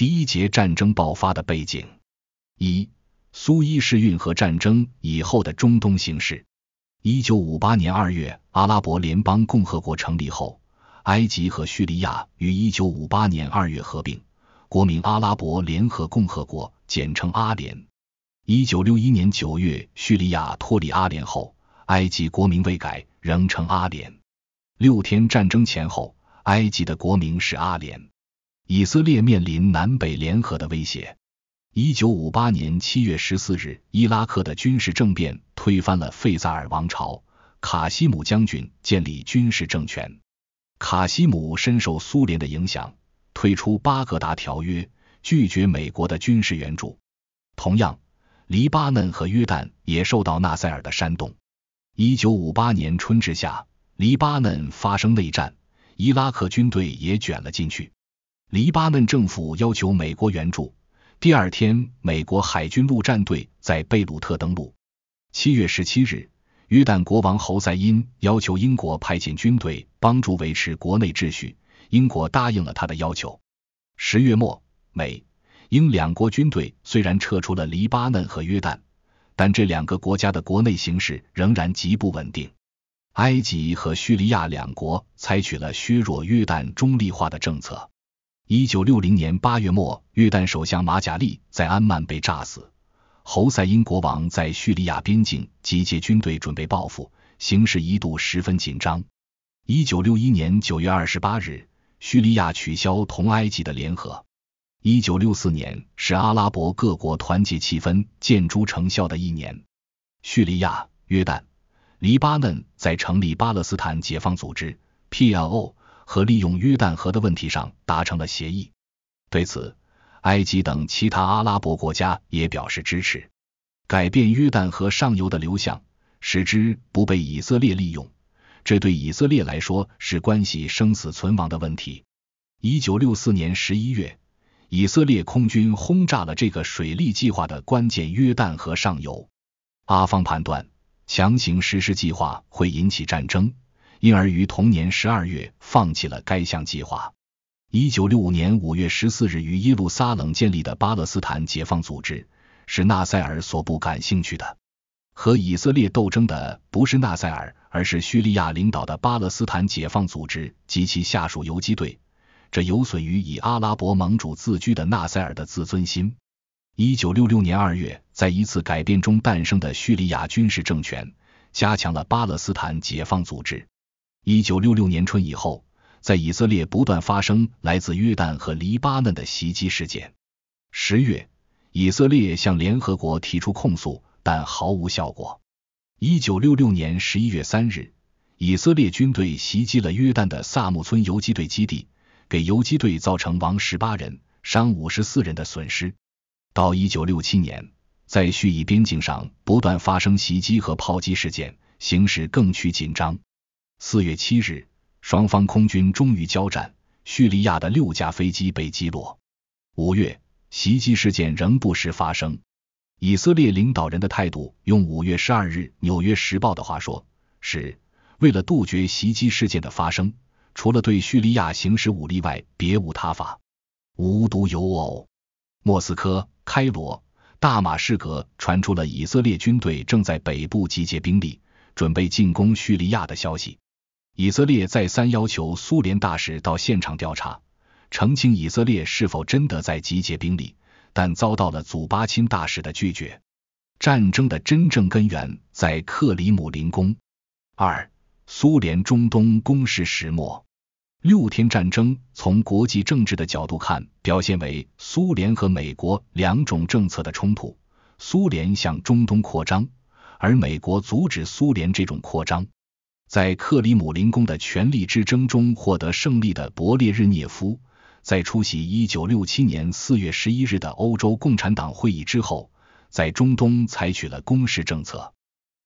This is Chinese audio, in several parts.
第一节战争爆发的背景：一、苏伊士运河战争以后的中东形势。一九五八年二月，阿拉伯联邦共和国成立后，埃及和叙利亚于一九五八年二月合并，国名阿拉伯联合共和国，简称阿联。一九六一年九月，叙利亚脱离阿联后，埃及国名未改，仍称阿联。六天战争前后，埃及的国名是阿联。以色列面临南北联合的威胁。一九五八年七月十四日，伊拉克的军事政变推翻了费萨尔王朝，卡西姆将军建立军事政权。卡西姆深受苏联的影响，退出巴格达条约，拒绝美国的军事援助。同样，黎巴嫩和约旦也受到纳塞尔的煽动。一九五八年春至夏，黎巴嫩发生内战，伊拉克军队也卷了进去。黎巴嫩政府要求美国援助。第二天，美国海军陆战队在贝鲁特登陆。七月十七日，约旦国王侯赛因要求英国派遣军队帮助维持国内秩序，英国答应了他的要求。十月末，美英两国军队虽然撤出了黎巴嫩和约旦，但这两个国家的国内形势仍然极不稳定。埃及和叙利亚两国采取了削弱约旦中立化的政策。一九六零年八月末，约旦首相马贾利在安曼被炸死，侯赛因国王在叙利亚边境集结军队准备报复，形势一度十分紧张。一九六一年九月二十八日，叙利亚取消同埃及的联合。一九六四年是阿拉伯各国团结气氛见诸成效的一年，叙利亚、约旦、黎巴嫩在成立巴勒斯坦解放组织 （PLO）。和利用约旦河的问题上达成了协议，对此，埃及等其他阿拉伯国家也表示支持。改变约旦河上游的流向，使之不被以色列利用，这对以色列来说是关系生死存亡的问题。一九六四年十一月，以色列空军轰炸了这个水利计划的关键约旦河上游。阿方判断，强行实施计划会引起战争。因而于同年十二月放弃了该项计划。一九六五年五月十四日于耶路撒冷建立的巴勒斯坦解放组织是纳塞尔所不感兴趣的。和以色列斗争的不是纳塞尔，而是叙利亚领导的巴勒斯坦解放组织及其下属游击队，这有损于以阿拉伯盟主自居的纳塞尔的自尊心。一九六六年二月，在一次改变中诞生的叙利亚军事政权加强了巴勒斯坦解放组织。一九六六年春以后，在以色列不断发生来自约旦和黎巴嫩的袭击事件。十月，以色列向联合国提出控诉，但毫无效果。一九六六年十一月三日，以色列军队袭击了约旦的萨姆村游击队基地，给游击队造成亡十八人、伤五十四人的损失。到一九六七年，在叙以边境上不断发生袭击和炮击事件，形势更趋紧张。四月七日，双方空军终于交战，叙利亚的六架飞机被击落。五月，袭击事件仍不时发生。以色列领导人的态度，用五月十二日《纽约时报》的话说，是为了杜绝袭击事件的发生，除了对叙利亚行使武力外，别无他法。无独有偶，莫斯科、开罗、大马士革传出了以色列军队正在北部集结兵力，准备进攻叙利亚的消息。以色列再三要求苏联大使到现场调查，澄清以色列是否真的在集结兵力，但遭到了祖巴钦大使的拒绝。战争的真正根源在克里姆林宫。二、苏联中东攻势始末。六天战争从国际政治的角度看，表现为苏联和美国两种政策的冲突。苏联向中东扩张，而美国阻止苏联这种扩张。在克里姆林宫的权力之争中获得胜利的勃列日涅夫，在出席一九六七年四月十一日的欧洲共产党会议之后，在中东采取了攻势政策。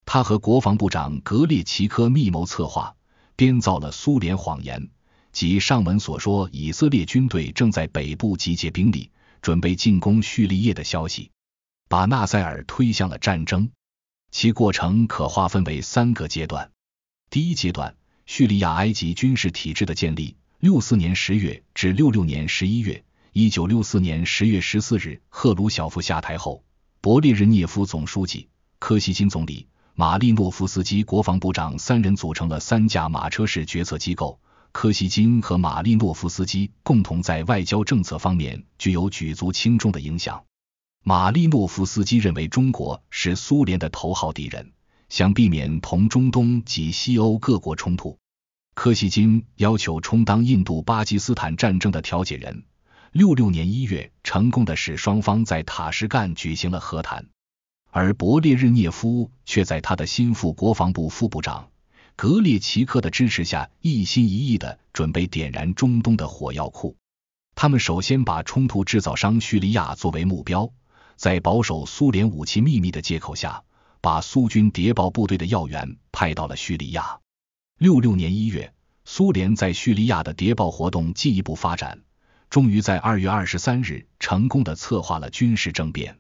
他和国防部长格列奇科密谋策划，编造了苏联谎言，即上文所说以色列军队正在北部集结兵力，准备进攻叙利亚的消息，把纳塞尔推向了战争。其过程可划分为三个阶段。第一阶段，叙利亚埃及军事体制的建立。六四年十月至六六年十一月，一九六四年十月十四日，赫鲁晓夫下台后，勃列日涅夫总书记、柯西金总理、马利诺夫斯基国防部长三人组成了三驾马车式决策机构。柯西金和马利诺夫斯基共同在外交政策方面具有举足轻重的影响。马利诺夫斯基认为中国是苏联的头号敌人。想避免同中东及西欧各国冲突，科西金要求充当印度巴基斯坦战争的调解人。六六年一月，成功的使双方在塔什干举行了和谈。而勃列日涅夫却在他的心腹、国防部副部长格列奇克的支持下，一心一意的准备点燃中东的火药库。他们首先把冲突制造商叙利亚作为目标，在保守苏联武器秘密的借口下。把苏军谍报部队的要员派到了叙利亚。六六年一月，苏联在叙利亚的谍报活动进一步发展，终于在二月二十三日成功的策划了军事政变。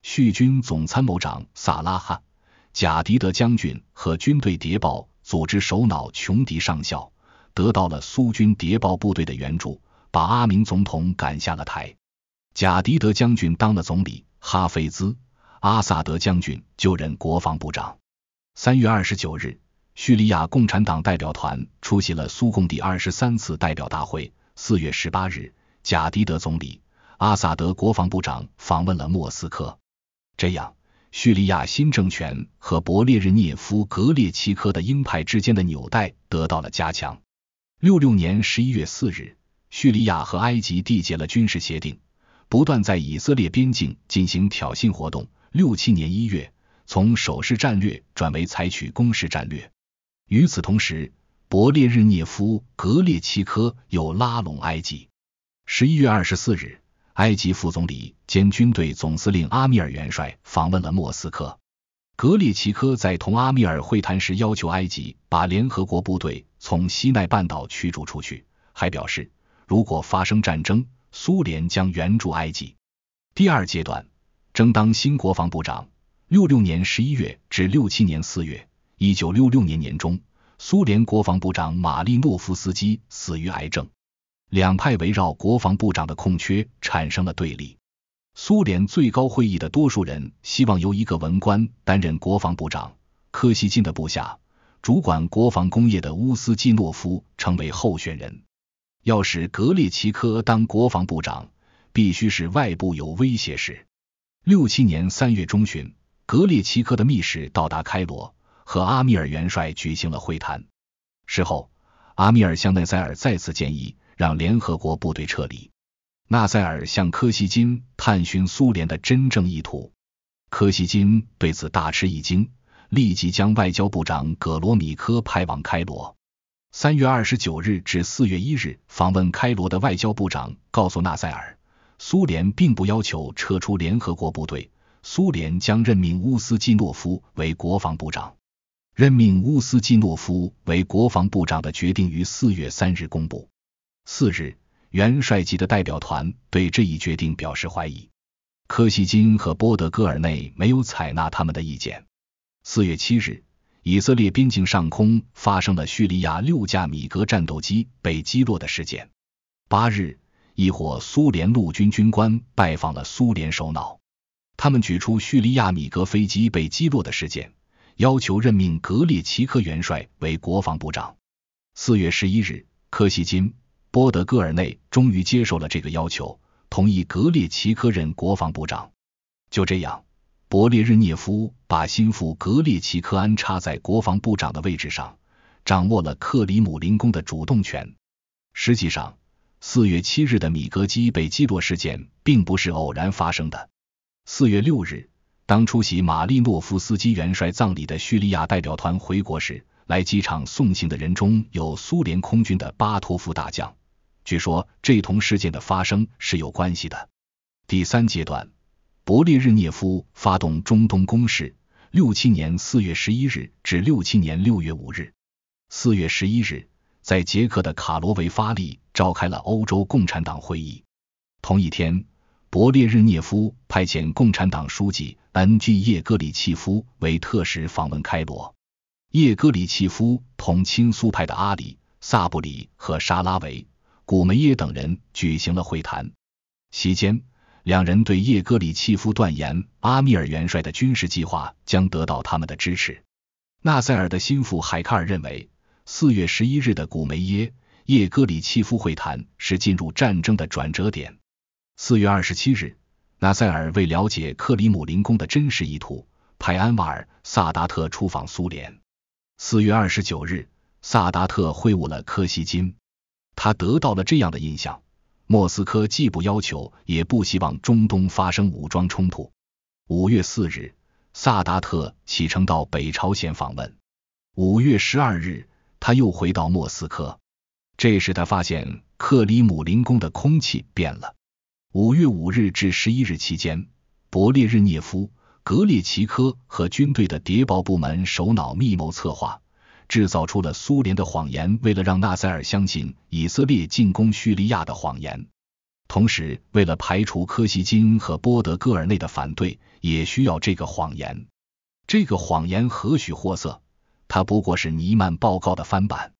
叙军总参谋长萨拉哈·贾迪德将军和军队谍报组织首脑琼迪上校得到了苏军谍报部队的援助，把阿明总统赶下了台。贾迪德将军当了总理，哈菲兹。阿萨德将军就任国防部长。三月二十九日，叙利亚共产党代表团出席了苏共第二十三次代表大会。四月十八日，贾迪德总理、阿萨德国防部长访问了莫斯科。这样，叙利亚新政权和勃列日涅夫、格列奇科的鹰派之间的纽带得到了加强。六六年十一月四日，叙利亚和埃及缔结了军事协定，不断在以色列边境进行挑衅活动。六七年一月，从守势战略转为采取攻势战略。与此同时，勃列日涅夫、格列奇科又拉拢埃及。十一月二十四日，埃及副总理兼军队总司令阿米尔元帅访问了莫斯科。格列奇科在同阿米尔会谈时，要求埃及把联合国部队从西奈半岛驱逐出去，还表示，如果发生战争，苏联将援助埃及。第二阶段。争当新国防部长。六六年十一月至六七年四月，一九六六年年中，苏联国防部长马利诺夫斯基死于癌症。两派围绕国防部长的空缺产生了对立。苏联最高会议的多数人希望由一个文官担任国防部长。柯西金的部下主管国防工业的乌斯基诺夫成为候选人。要使格列奇科当国防部长，必须是外部有威胁时。六七年三月中旬，格列奇科的密使到达开罗，和阿米尔元帅举行了会谈。事后，阿米尔向内塞尔再次建议让联合国部队撤离。纳塞尔向柯西金探寻苏联的真正意图，柯西金对此大吃一惊，立即将外交部长葛罗米科派往开罗。三月二十九日至四月一日访问开罗的外交部长告诉纳塞尔。苏联并不要求撤出联合国部队。苏联将任命乌斯季诺夫为国防部长。任命乌斯季诺夫为国防部长的决定于四月三日公布。四日，元帅级的代表团对这一决定表示怀疑。柯西金和波德戈尔内没有采纳他们的意见。四月七日，以色列边境上空发生了叙利亚六架米格战斗机被击落的事件。八日。一伙苏联陆军军官拜访了苏联首脑，他们举出叙利亚米格飞机被击落的事件，要求任命格列奇科元帅为国防部长。四月十一日，柯西金、波德戈尔内终于接受了这个要求，同意格列奇科任国防部长。就这样，勃列日涅夫把心腹格列奇科安插在国防部长的位置上，掌握了克里姆林宫的主动权。实际上。四月七日的米格机被击落事件并不是偶然发生的。四月六日，当出席马利诺夫斯基元帅葬礼的叙利亚代表团回国时，来机场送行的人中有苏联空军的巴托夫大将，据说这同事件的发生是有关系的。第三阶段，勃列日涅夫发动中东攻势。六七年四月十一日至六七年六月五日，四月十一日，在捷克的卡罗维发力。召开了欧洲共产党会议。同一天，勃列日涅夫派遣共产党书记 N.G. 叶戈里契夫为特使访问开罗。叶戈里契夫同亲苏派的阿里、萨布里和沙拉维、古梅耶等人举行了会谈。席间，两人对叶戈里契夫断言，阿米尔元帅的军事计划将得到他们的支持。纳塞尔的心腹海卡尔认为，四月十一日的古梅耶。叶戈里契夫会谈是进入战争的转折点。四月二十七日，纳塞尔为了解克里姆林宫的真实意图，派安瓦尔·萨达特出访苏联。四月二十九日，萨达特会晤了柯西金，他得到了这样的印象：莫斯科既不要求，也不希望中东发生武装冲突。五月四日，萨达特启程到北朝鲜访问。五月十二日，他又回到莫斯科。这时，他发现克里姆林宫的空气变了。五月五日至十一日期间，勃列日涅夫、格列奇科和军队的谍报部门首脑密谋策划，制造出了苏联的谎言，为了让纳塞尔相信以色列进攻叙利亚的谎言，同时为了排除科西金和波德戈尔内的反对，也需要这个谎言。这个谎言何许货色？它不过是尼曼报告的翻版。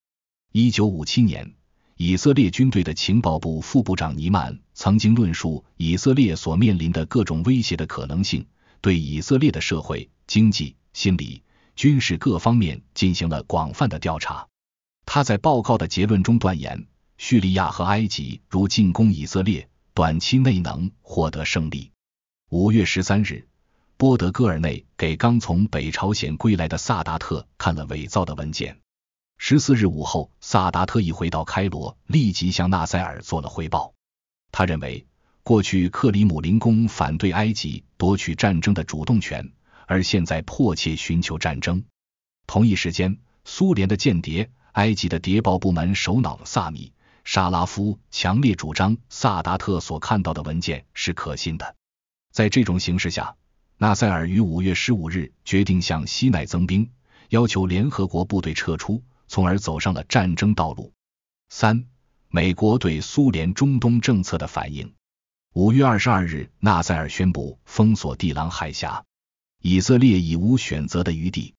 一九五七年，以色列军队的情报部副部长尼曼曾经论述以色列所面临的各种威胁的可能性，对以色列的社会、经济、心理、军事各方面进行了广泛的调查。他在报告的结论中断言，叙利亚和埃及如进攻以色列，短期内能获得胜利。五月十三日，波德戈尔内给刚从北朝鲜归来的萨达特看了伪造的文件。十四日午后，萨达特意回到开罗，立即向纳塞尔做了汇报。他认为，过去克里姆林宫反对埃及夺取战争的主动权，而现在迫切寻求战争。同一时间，苏联的间谍、埃及的谍报部门首脑萨米·沙拉夫强烈主张，萨达特所看到的文件是可信的。在这种形势下，纳塞尔于五月十五日决定向西奈增兵，要求联合国部队撤出。从而走上了战争道路。三、美国对苏联中东政策的反应。五月二十二日，纳赛尔宣布封锁地朗海峡，以色列已无选择的余地。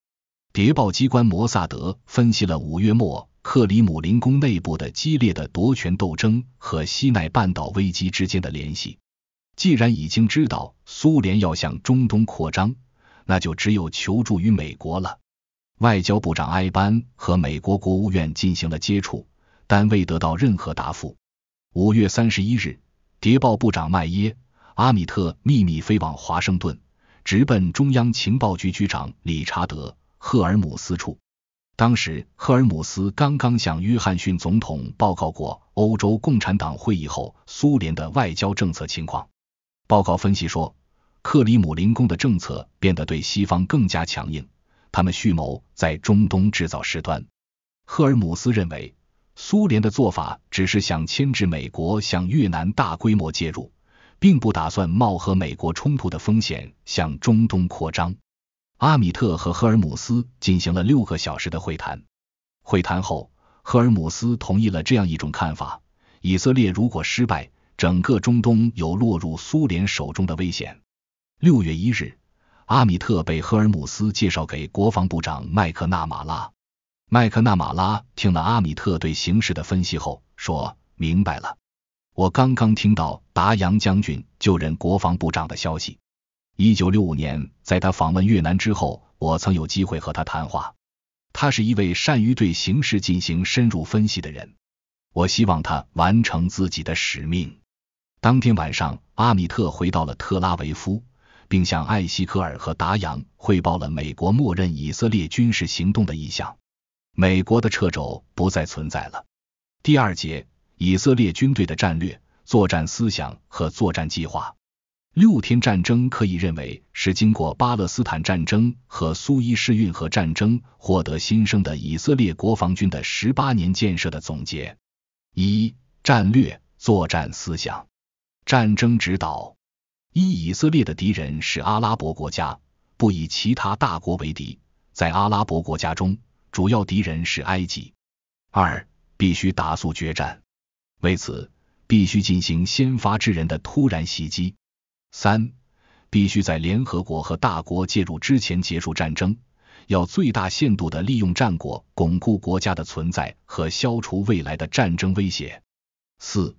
谍报机关摩萨德分析了五月末克里姆林宫内部的激烈的夺权斗争和西奈半岛危机之间的联系。既然已经知道苏联要向中东扩张，那就只有求助于美国了。外交部长埃班和美国国务院进行了接触，但未得到任何答复。五月三十一日，谍报部长麦耶阿米特秘密飞往华盛顿，直奔中央情报局局长理查德赫尔姆斯处。当时，赫尔姆斯刚刚向约翰逊总统报告过欧洲共产党会议后苏联的外交政策情况。报告分析说，克里姆林宫的政策变得对西方更加强硬。他们蓄谋在中东制造事端。赫尔姆斯认为，苏联的做法只是想牵制美国向越南大规模介入，并不打算冒和美国冲突的风险向中东扩张。阿米特和赫尔姆斯进行了六个小时的会谈。会谈后，赫尔姆斯同意了这样一种看法：以色列如果失败，整个中东有落入苏联手中的危险。六月一日。阿米特被赫尔姆斯介绍给国防部长麦克纳马拉。麦克纳马拉听了阿米特对形势的分析后说：“明白了。我刚刚听到达扬将军就任国防部长的消息。一九六五年，在他访问越南之后，我曾有机会和他谈话。他是一位善于对形势进行深入分析的人。我希望他完成自己的使命。”当天晚上，阿米特回到了特拉维夫。并向艾希科尔和达扬汇报了美国默认以色列军事行动的意向。美国的掣肘不再存在了。第二节，以色列军队的战略、作战思想和作战计划。六天战争可以认为是经过巴勒斯坦战争和苏伊士运河战争获得新生的以色列国防军的十八年建设的总结。一、战略、作战思想、战争指导。一以色列的敌人是阿拉伯国家，不以其他大国为敌。在阿拉伯国家中，主要敌人是埃及。二必须打速决战，为此必须进行先发制人的突然袭击。三必须在联合国和大国介入之前结束战争，要最大限度地利用战果，巩固国家的存在和消除未来的战争威胁。四。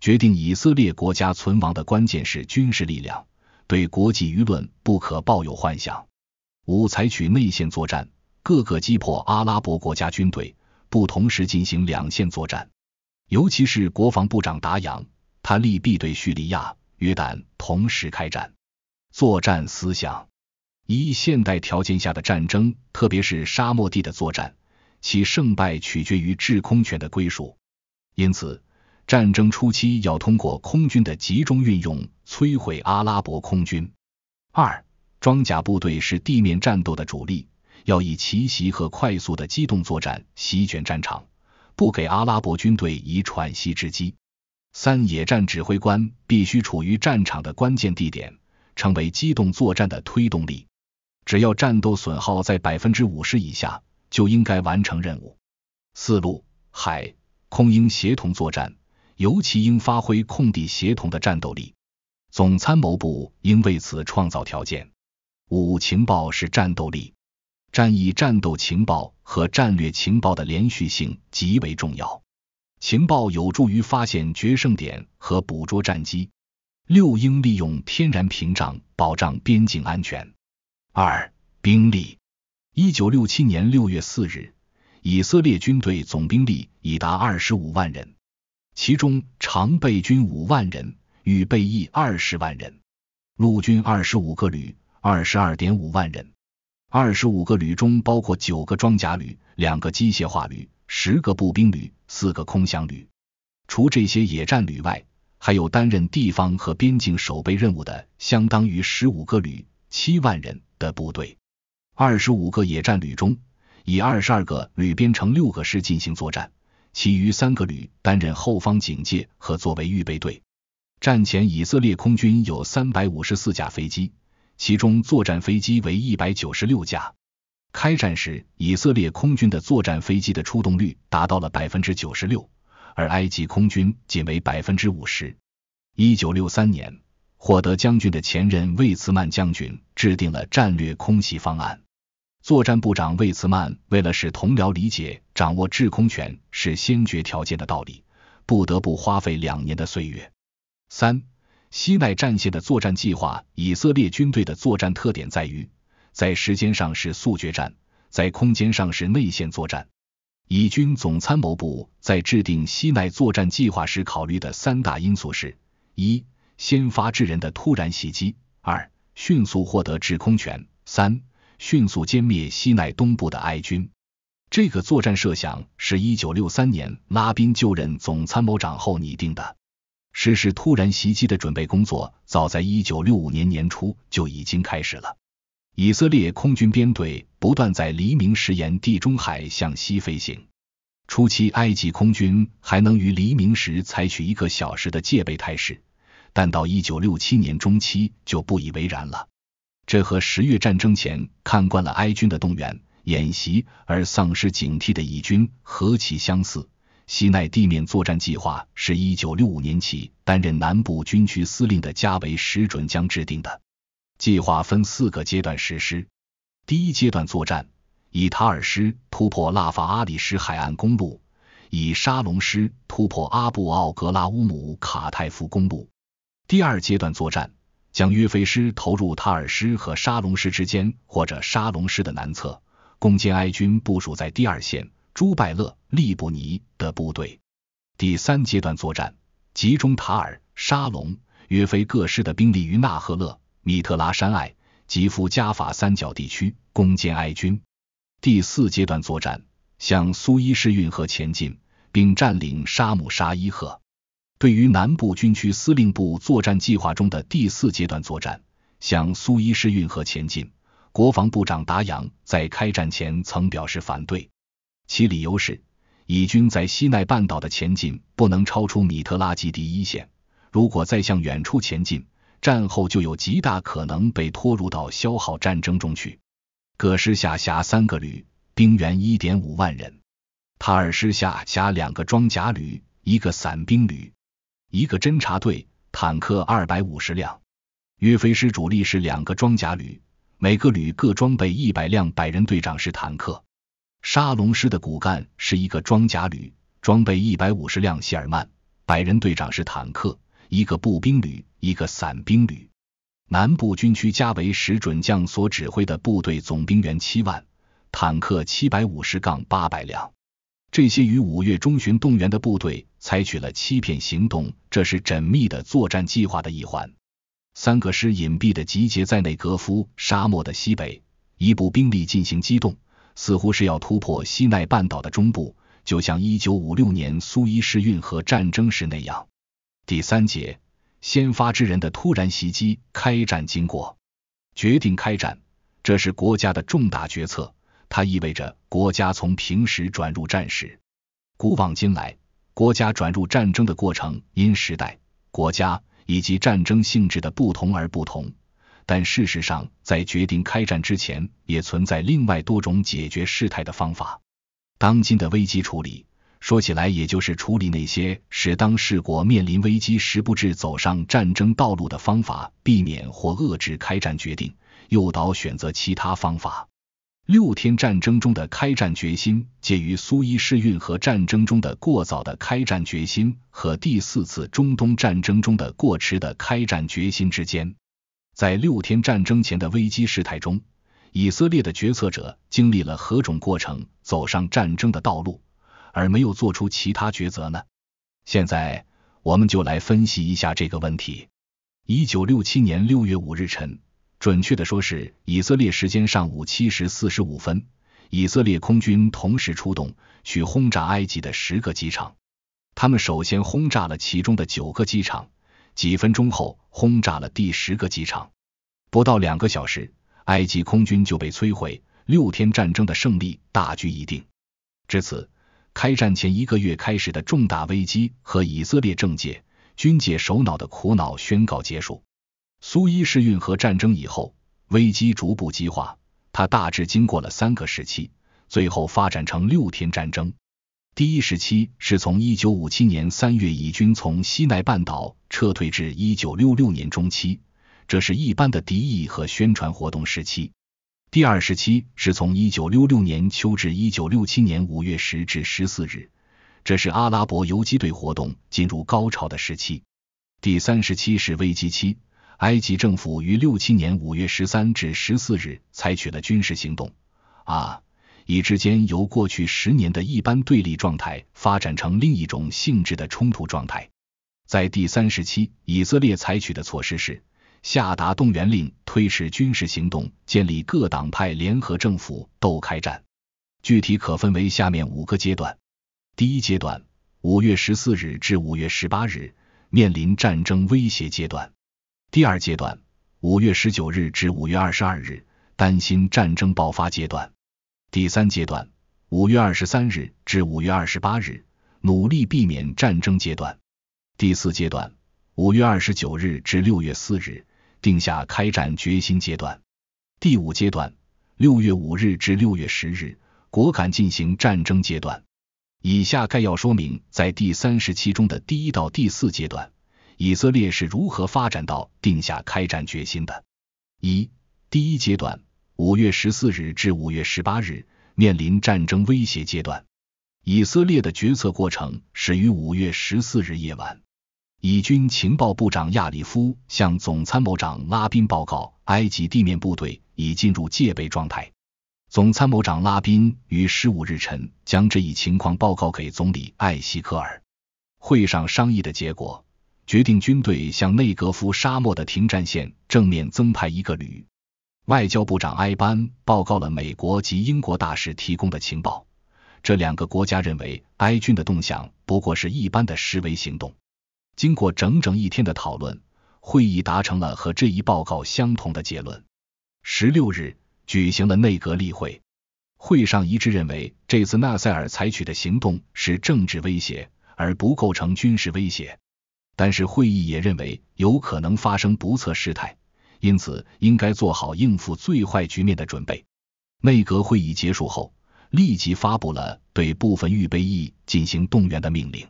决定以色列国家存亡的关键是军事力量，对国际舆论不可抱有幻想。五，采取内线作战，各个击破阿拉伯国家军队，不同时进行两线作战。尤其是国防部长达扬，他力弊对叙利亚、约旦同时开战。作战思想：一、现代条件下的战争，特别是沙漠地的作战，其胜败取决于制空权的归属。因此。战争初期要通过空军的集中运用摧毁阿拉伯空军。二，装甲部队是地面战斗的主力，要以奇袭和快速的机动作战席卷战场，不给阿拉伯军队以喘息之机。三，野战指挥官必须处于战场的关键地点，成为机动作战的推动力。只要战斗损耗在百分之五十以下，就应该完成任务。四，路、海空英协同作战。尤其应发挥空地协同的战斗力，总参谋部应为此创造条件。五、情报是战斗力，战役战斗情报和战略情报的连续性极为重要，情报有助于发现决胜点和捕捉战机。六、应利用天然屏障保障边境安全。二、兵力。一九六七年六月四日，以色列军队总兵力已达二十五万人。其中常备军五万人，预备役二十万人。陆军二十五个旅，二十二点五万人。二十五个旅中包括九个装甲旅、两个机械化旅、十个步兵旅、四个空降旅。除这些野战旅外，还有担任地方和边境守备任务的，相当于十五个旅七万人的部队。二十五个野战旅中，以二十二个旅编成六个师进行作战。其余三个旅担任后方警戒和作为预备队。战前，以色列空军有三百五十四架飞机，其中作战飞机为一百九十六架。开战时，以色列空军的作战飞机的出动率达到了百分之九十六，而埃及空军仅为百分之五十。一九六三年，获得将军的前任魏茨曼将军制定了战略空袭方案。作战部长魏茨曼为了使同僚理解掌握制空权是先决条件的道理，不得不花费两年的岁月。三、西奈战线的作战计划。以色列军队的作战特点在于，在时间上是速决战，在空间上是内线作战。以军总参谋部在制定西奈作战计划时考虑的三大因素是：一、先发制人的突然袭击；二、迅速获得制空权；三。迅速歼灭西奈东部的埃军。这个作战设想是一九六三年拉宾就任总参谋长后拟定的。实施突然袭击的准备工作早在一九六五年年初就已经开始了。以色列空军编队不断在黎明时沿地中海向西飞行。初期，埃及空军还能于黎明时采取一个小时的戒备态势，但到一九六七年中期就不以为然了。这和十月战争前看惯了埃军的动员演习而丧失警惕的以军何其相似！西奈地面作战计划是一九六五年起担任南部军区司令的加维什准将制定的，计划分四个阶段实施。第一阶段作战，以塔尔师突破拉法阿里什海岸公路，以沙龙师突破阿布奥格拉乌姆卡泰夫公路。第二阶段作战。将约菲师投入塔尔师和沙龙师之间，或者沙龙师的南侧，攻坚埃军部署在第二线。朱拜勒、利布尼的部队。第三阶段作战，集中塔尔、沙龙、约菲各师的兵力于纳赫勒、米特拉山隘吉夫加法三角地区，攻坚埃军。第四阶段作战，向苏伊士运河前进，并占领沙姆沙伊赫。对于南部军区司令部作战计划中的第四阶段作战，向苏伊士运河前进，国防部长达扬在开战前曾表示反对。其理由是，以军在西奈半岛的前进不能超出米特拉基第一线，如果再向远处前进，战后就有极大可能被拖入到消耗战争中去。戈师下辖三个旅，兵员一点五万人；塔尔师下辖两个装甲旅，一个伞兵旅。一个侦察队，坦克二百五十辆。岳飞师主力是两个装甲旅，每个旅各装备一百辆百人队长式坦克。沙龙师的骨干是一个装甲旅，装备一百五十辆谢尔曼百人队长式坦克，一个步兵旅，一个伞兵旅。南部军区加维什准将所指挥的部队，总兵员七万，坦克七百五十杠八百辆。这些于五月中旬动员的部队采取了欺骗行动，这是缜密的作战计划的一环。三个师隐蔽的集结在内格夫沙漠的西北，一部兵力进行机动，似乎是要突破西奈半岛的中部，就像一九五六年苏伊士运河战争时那样。第三节，先发制人的突然袭击，开战经过，决定开战，这是国家的重大决策。它意味着国家从平时转入战时。古往今来，国家转入战争的过程因时代、国家以及战争性质的不同而不同。但事实上，在决定开战之前，也存在另外多种解决事态的方法。当今的危机处理，说起来也就是处理那些使当事国面临危机时，不致走上战争道路的方法，避免或遏制开战决定，诱导选择其他方法。六天战争中的开战决心介于苏伊士运河战争中的过早的开战决心和第四次中东战争中的过迟的开战决心之间。在六天战争前的危机事态中，以色列的决策者经历了何种过程走上战争的道路，而没有做出其他抉择呢？现在我们就来分析一下这个问题。一九六七年六月五日晨。准确的说，是以色列时间上午七时四十五分，以色列空军同时出动去轰炸埃及的十个机场。他们首先轰炸了其中的九个机场，几分钟后轰炸了第十个机场。不到两个小时，埃及空军就被摧毁。六天战争的胜利大局已定。至此，开战前一个月开始的重大危机和以色列政界、军界首脑的苦恼宣告结束。苏伊士运河战争以后，危机逐步激化，它大致经过了三个时期，最后发展成六天战争。第一时期是从1957年3月以军从西奈半岛撤退至1966年中期，这是一般的敌意和宣传活动时期。第二时期是从1966年秋至1967年5月10至14日，这是阿拉伯游击队活动进入高潮的时期。第三时期是危机期。埃及政府于六七年五月十三至十四日采取了军事行动，啊，以之间由过去十年的一般对立状态发展成另一种性质的冲突状态。在第三时期，以色列采取的措施是下达动员令、推迟军事行动、建立各党派联合政府、斗开战。具体可分为下面五个阶段：第一阶段，五月十四日至五月十八日，面临战争威胁阶段。第二阶段，五月十九日至五月二十二日，担心战争爆发阶段；第三阶段，五月二十三日至五月二十八日，努力避免战争阶段；第四阶段，五月二十九日至六月四日，定下开战决心阶段；第五阶段，六月五日至六月十日，果敢进行战争阶段。以下概要说明在第三时期中的第一到第四阶段。以色列是如何发展到定下开战决心的？一第一阶段，五月十四日至五月十八日，面临战争威胁阶段。以色列的决策过程始于五月十四日夜晚，以军情报部长亚里夫向总参谋长拉宾报告，埃及地面部队已进入戒备状态。总参谋长拉宾于十五日晨将这一情况报告给总理艾希克尔。会上商议的结果。决定军队向内格夫沙漠的停战线正面增派一个旅。外交部长埃班报告了美国及英国大使提供的情报，这两个国家认为埃军的动向不过是一般的示威行动。经过整整一天的讨论，会议达成了和这一报告相同的结论。十六日举行了内阁例会，会上一致认为这次纳赛尔采取的行动是政治威胁，而不构成军事威胁。但是会议也认为有可能发生不测事态，因此应该做好应付最坏局面的准备。内阁会议结束后，立即发布了对部分预备役进行动员的命令。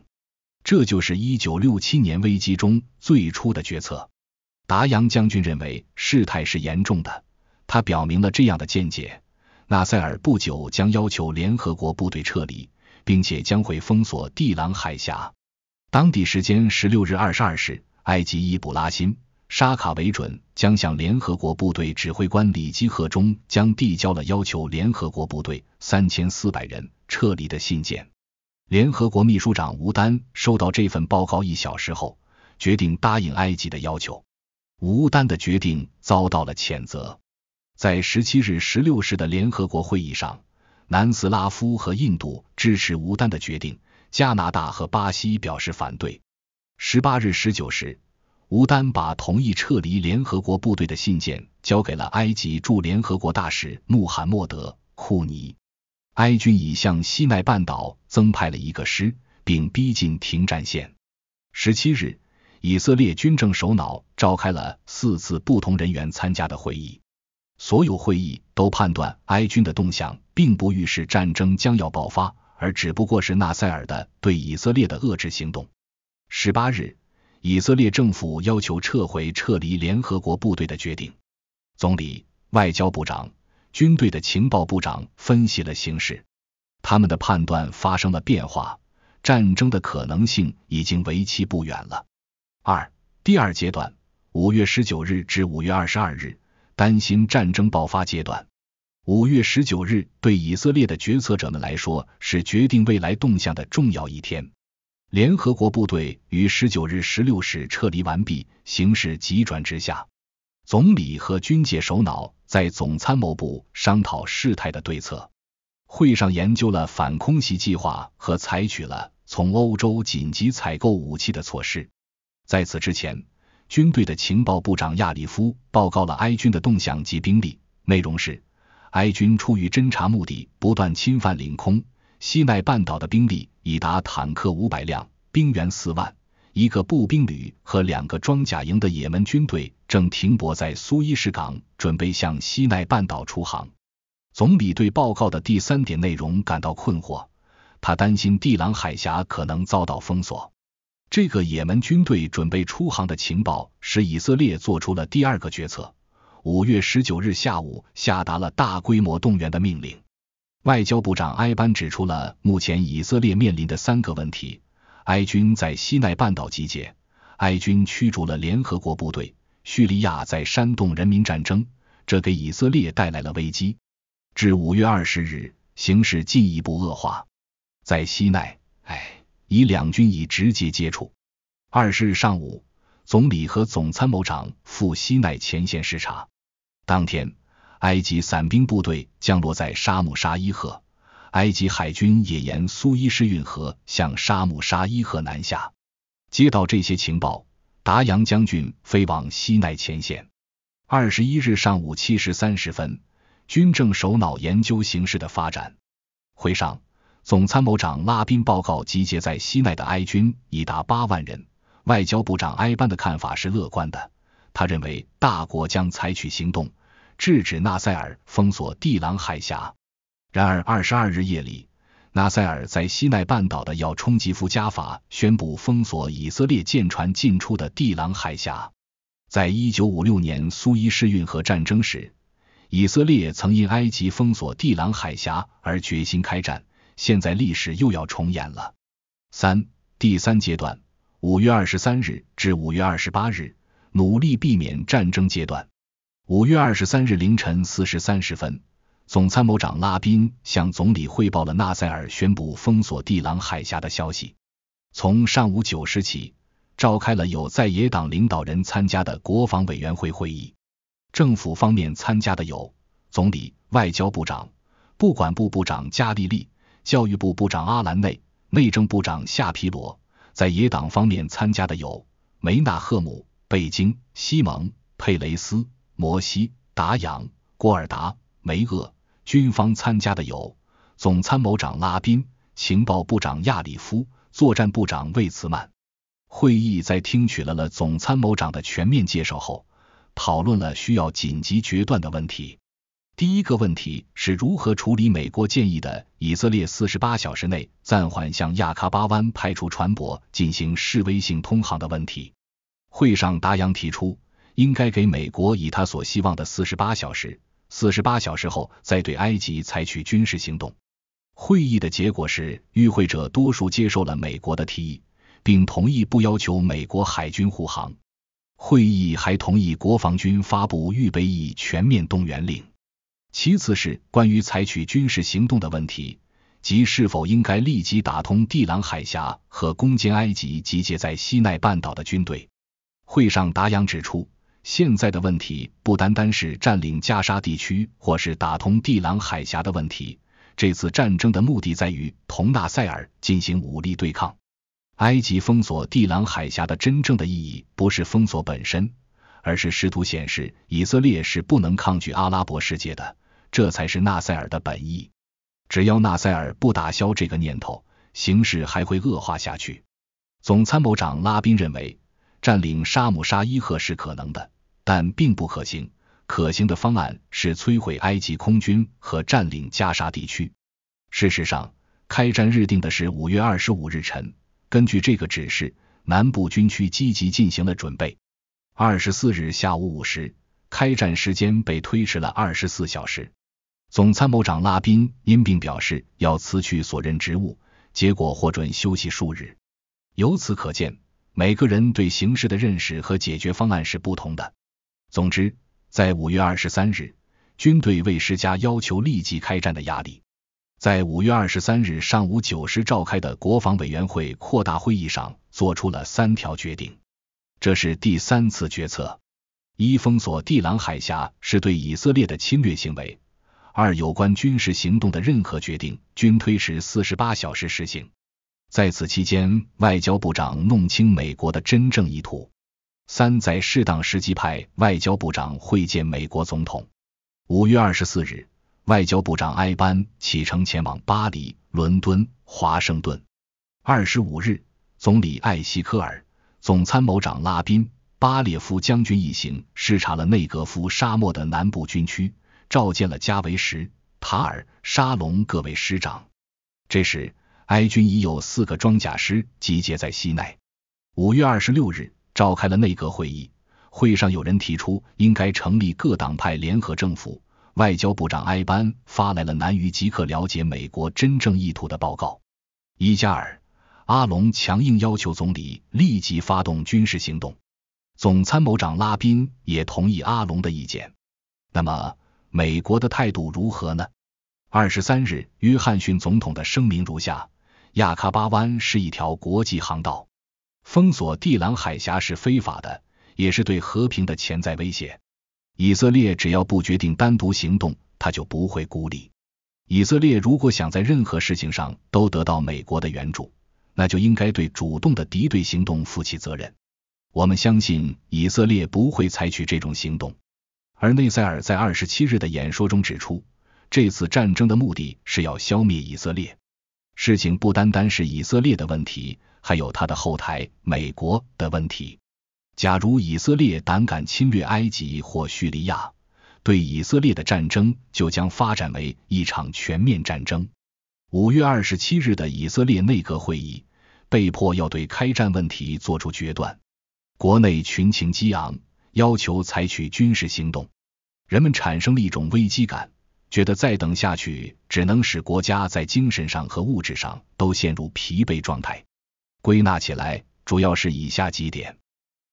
这就是一九六七年危机中最初的决策。达扬将军认为事态是严重的，他表明了这样的见解：纳塞尔不久将要求联合国部队撤离，并且将会封锁地朗海峡。当地时间十六日二十二时，埃及以卜拉欣·沙卡为准，将向联合国部队指挥官里基赫中将递交了要求联合国部队三千四百人撤离的信件。联合国秘书长吴丹收到这份报告一小时后，决定答应埃及的要求。吴丹的决定遭到了谴责。在十七日十六时的联合国会议上，南斯拉夫和印度支持吴丹的决定。加拿大和巴西表示反对。十八日十九时，吴丹把同意撤离联合国部队的信件交给了埃及驻联合国大使穆罕默德·库尼。埃军已向西奈半岛增派了一个师，并逼近停战线。十七日，以色列军政首脑召开了四次不同人员参加的会议，所有会议都判断埃军的动向并不预示战争将要爆发。而只不过是纳塞尔的对以色列的遏制行动。十八日，以色列政府要求撤回撤离联合国部队的决定。总理、外交部长、军队的情报部长分析了形势，他们的判断发生了变化，战争的可能性已经为期不远了。二、第二阶段，五月十九日至五月二十二日，担心战争爆发阶段。五月十九日对以色列的决策者们来说是决定未来动向的重要一天。联合国部队于十九日十六时撤离完毕，形势急转直下。总理和军界首脑在总参谋部商讨事态的对策，会上研究了反空袭计划和采取了从欧洲紧急采购武器的措施。在此之前，军队的情报部长亚里夫报告了埃军的动向及兵力，内容是。埃军出于侦察目的，不断侵犯领空。西奈半岛的兵力已达坦克五百辆，兵员四万。一个步兵旅和两个装甲营的也门军队正停泊在苏伊士港，准备向西奈半岛出航。总理对报告的第三点内容感到困惑，他担心地朗海峡可能遭到封锁。这个也门军队准备出航的情报，使以色列做出了第二个决策。五月十九日下午下达了大规模动员的命令。外交部长埃班指出了目前以色列面临的三个问题：埃军在西奈半岛集结，埃军驱逐了联合国部队，叙利亚在煽动人民战争，这给以色列带来了危机。至五月二十日，形势进一步恶化，在西奈，埃以两军已直接接触。二十日上午，总理和总参谋长赴西奈前线视察。当天，埃及伞兵部队降落在沙姆沙伊赫，埃及海军也沿苏伊士运河向沙姆沙伊河南下。接到这些情报，达扬将军飞往西奈前线。二十一日上午七时三十分，军政首脑研究形势的发展。会上，总参谋长拉宾报告，集结在西奈的埃军已达八万人。外交部长埃班的看法是乐观的，他认为大国将采取行动。制止纳塞尔封锁地朗海峡。然而，二十二日夜里，纳塞尔在西奈半岛的要冲吉夫加法宣布封锁以色列舰船进出的地朗海峡。在一九五六年苏伊士运河战争时，以色列曾因埃及封锁地朗海峡而决心开战。现在历史又要重演了。三第三阶段，五月二十三日至五月二十八日，努力避免战争阶段。五月二十三日凌晨四时三十分，总参谋长拉宾向总理汇报了纳塞尔宣布封锁地朗海峡的消息。从上午九时起，召开了有在野党领导人参加的国防委员会会议。政府方面参加的有总理、外交部长、不管部部长加利利、教育部部长阿兰内、内政部长夏皮罗。在野党方面参加的有梅纳赫姆、贝京、西蒙、佩雷斯。摩西、达扬、郭尔达、梅厄，军方参加的有总参谋长拉宾、情报部长亚里夫、作战部长魏茨曼。会议在听取了了总参谋长的全面介绍后，讨论了需要紧急决断的问题。第一个问题是如何处理美国建议的以色列四十八小时内暂缓向亚喀巴湾派出船舶进行示威性通航的问题。会上，达扬提出。应该给美国以他所希望的四十八小时，四十八小时后再对埃及采取军事行动。会议的结果是，与会者多数接受了美国的提议，并同意不要求美国海军护航。会议还同意国防军发布预备役全面动员令。其次，是关于采取军事行动的问题，即是否应该立即打通地朗海峡和攻坚埃及集结在西奈半岛的军队。会上，达扬指出。现在的问题不单单是占领加沙地区或是打通地朗海峡的问题，这次战争的目的在于同纳塞尔进行武力对抗。埃及封锁地朗海峡的真正的意义不是封锁本身，而是试图显示以色列是不能抗拒阿拉伯世界的，这才是纳塞尔的本意。只要纳塞尔不打消这个念头，形势还会恶化下去。总参谋长拉宾认为，占领沙姆沙伊赫是可能的。但并不可行，可行的方案是摧毁埃及空军和占领加沙地区。事实上，开战日定的是五月二十五日晨。根据这个指示，南部军区积极进行了准备。二十四日下午五时，开战时间被推迟了二十四小时。总参谋长拉宾因病表示要辞去所任职务，结果获准休息数日。由此可见，每个人对形势的认识和解决方案是不同的。总之，在五月二十三日，军队未施加要求立即开战的压力。在五月二十三日上午九时召开的国防委员会扩大会议上，做出了三条决定。这是第三次决策：一、封锁地朗海峡是对以色列的侵略行为；二、有关军事行动的任何决定均推迟四十八小时实行。在此期间，外交部长弄清美国的真正意图。三在适当时机派外交部长会见美国总统。五月二十四日，外交部长埃班启程前往巴黎、伦敦、华盛顿。二十五日，总理艾希科尔、总参谋长拉宾、巴列夫将军一行视察了内格夫沙漠的南部军区，召见了加维什、塔尔、沙龙各位师长。这时，埃军已有四个装甲师集结在西奈。五月二十六日。召开了内阁会议，会上有人提出应该成立各党派联合政府。外交部长埃班发来了难于即刻了解美国真正意图的报告。伊加尔、阿隆强硬要求总理立即发动军事行动。总参谋长拉宾也同意阿隆的意见。那么，美国的态度如何呢？二十三日，约翰逊总统的声明如下：亚喀巴湾是一条国际航道。封锁地朗海峡是非法的，也是对和平的潜在威胁。以色列只要不决定单独行动，他就不会孤立。以色列如果想在任何事情上都得到美国的援助，那就应该对主动的敌对行动负起责任。我们相信以色列不会采取这种行动。而内塞尔在二十七日的演说中指出，这次战争的目的是要消灭以色列。事情不单单是以色列的问题。还有他的后台美国的问题。假如以色列胆敢侵略埃及或叙利亚，对以色列的战争就将发展为一场全面战争。五月二十七日的以色列内阁会议被迫要对开战问题做出决断。国内群情激昂，要求采取军事行动。人们产生了一种危机感，觉得再等下去只能使国家在精神上和物质上都陷入疲惫状态。归纳起来，主要是以下几点：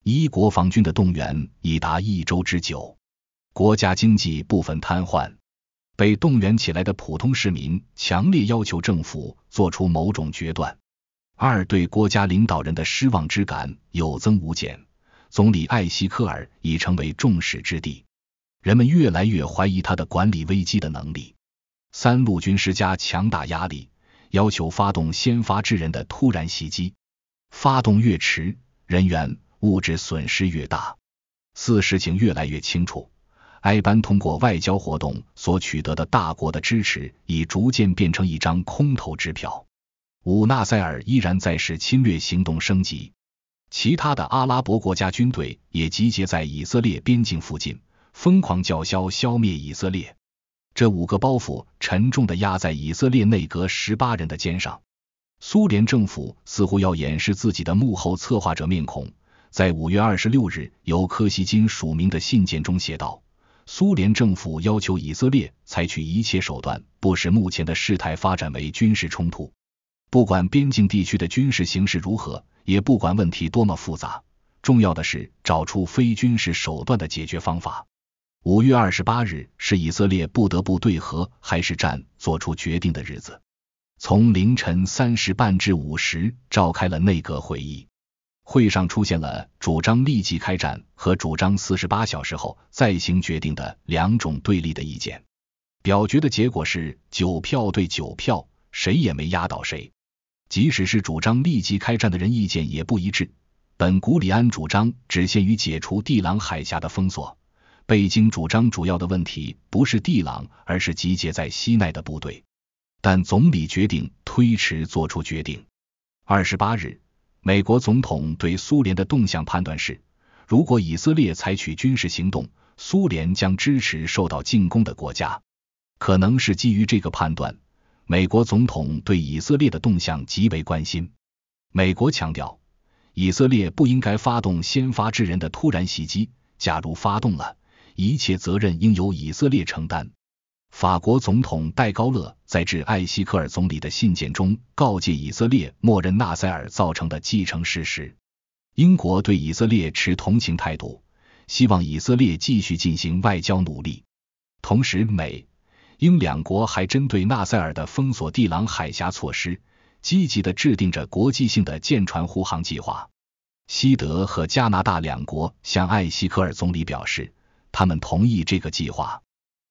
一、国防军的动员已达一周之久，国家经济部分瘫痪；被动员起来的普通市民强烈要求政府做出某种决断。二、对国家领导人的失望之感有增无减，总理艾希克尔已成为众矢之的，人们越来越怀疑他的管理危机的能力。三、陆军施加强大压力，要求发动先发制人的突然袭击。发动越迟，人员物质损失越大。四事情越来越清楚，埃班通过外交活动所取得的大国的支持，已逐渐变成一张空头支票。五纳塞尔依然在使侵略行动升级，其他的阿拉伯国家军队也集结在以色列边境附近，疯狂叫嚣消灭以色列。这五个包袱沉重的压在以色列内阁十八人的肩上。苏联政府似乎要掩饰自己的幕后策划者面孔，在五月二十六日由柯西金署名的信件中写道：“苏联政府要求以色列采取一切手段，不使目前的事态发展为军事冲突。不管边境地区的军事形势如何，也不管问题多么复杂，重要的是找出非军事手段的解决方法。”五月二十八日是以色列不得不对和还是战做出决定的日子。从凌晨三时半至五时召开了内阁会议，会上出现了主张立即开战和主张四十八小时后再行决定的两种对立的意见。表决的结果是九票对九票，谁也没压倒谁。即使是主张立即开战的人，意见也不一致。本古里安主张只限于解除地朗海峡的封锁，贝京主张主要的问题不是地朗，而是集结在西奈的部队。但总理决定推迟做出决定。二十八日，美国总统对苏联的动向判断是：如果以色列采取军事行动，苏联将支持受到进攻的国家。可能是基于这个判断，美国总统对以色列的动向极为关心。美国强调，以色列不应该发动先发制人的突然袭击。假如发动了，一切责任应由以色列承担。法国总统戴高乐在致艾希克尔总理的信件中告诫以色列默认纳塞尔造成的继承事实。英国对以色列持同情态度，希望以色列继续进行外交努力。同时，美英两国还针对纳塞尔的封锁地朗海峡措施，积极的制定着国际性的舰船护航计划。西德和加拿大两国向艾希克尔总理表示，他们同意这个计划。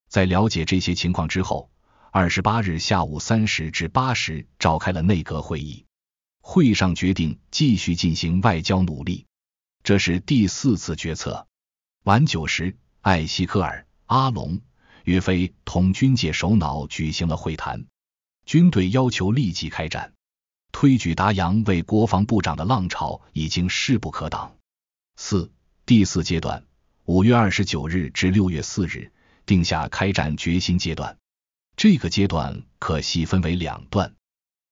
在了解这些情况之后，二十八日下午三时至八时召开了内阁会议，会上决定继续进行外交努力。这是第四次决策。晚九时，艾希科尔、阿隆、约飞同军界首脑举行了会谈。军队要求立即开展。推举达阳为国防部长的浪潮已经势不可挡。四第四阶段，五月二十九日至六月四日。定下开展决心阶段，这个阶段可细分为两段：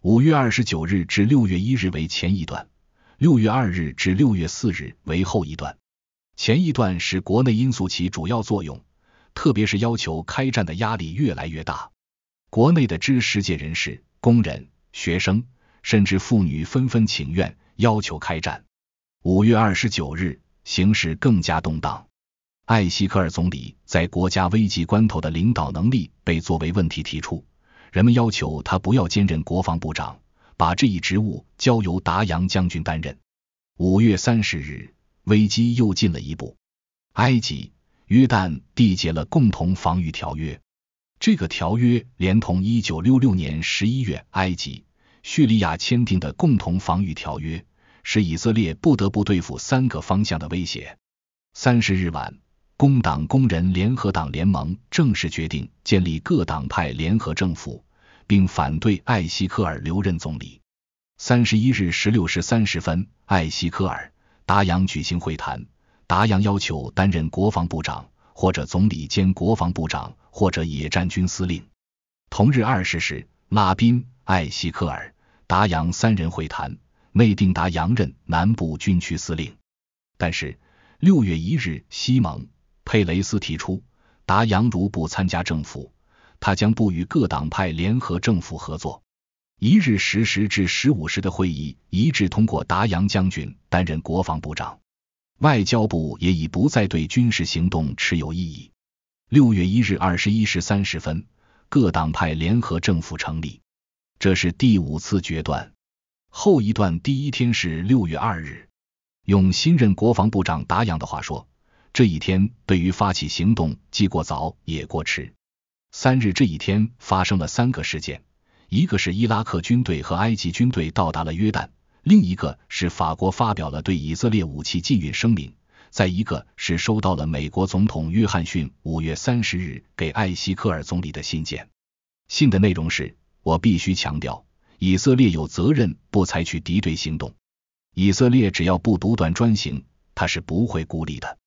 五月二十九日至六月一日为前一段，六月二日至六月四日为后一段。前一段是国内因素起主要作用，特别是要求开战的压力越来越大，国内的知识界人士、工人、学生，甚至妇女纷纷请愿要求开战。五月二十九日，形势更加动荡。艾希克尔总理在国家危急关头的领导能力被作为问题提出，人们要求他不要兼任国防部长，把这一职务交由达扬将军担任。五月三十日，危机又进了一步，埃及、约旦缔结了共同防御条约。这个条约连同一九六六年十一月埃及、叙利亚签订的共同防御条约，使以色列不得不对付三个方向的威胁。三十日晚。工党工人联合党联盟正式决定建立各党派联合政府，并反对艾希科尔留任总理。三十一日十六时三十分，艾希科尔、达扬举行会谈，达扬要求担任国防部长或者总理兼国防部长或者野战军司令。同日二十时，拉宾、艾希科尔、达扬三人会谈，内定达扬任南部军区司令。但是六月一日，西蒙。佩雷斯提出，达扬如不参加政府，他将不与各党派联合政府合作。一日十时至十五时的会议一致通过达扬将军担任国防部长，外交部也已不再对军事行动持有异议。六月一日二十一时三十分，各党派联合政府成立，这是第五次决断。后一段第一天是六月二日。用新任国防部长达扬的话说。这一天对于发起行动既过早也过迟。三日这一天发生了三个事件：一个是伊拉克军队和埃及军队到达了约旦；另一个是法国发表了对以色列武器禁运声明；再一个是收到了美国总统约翰逊五月三十日给艾希克尔总理的信件。信的内容是：我必须强调，以色列有责任不采取敌对行动。以色列只要不独断专行，他是不会孤立的。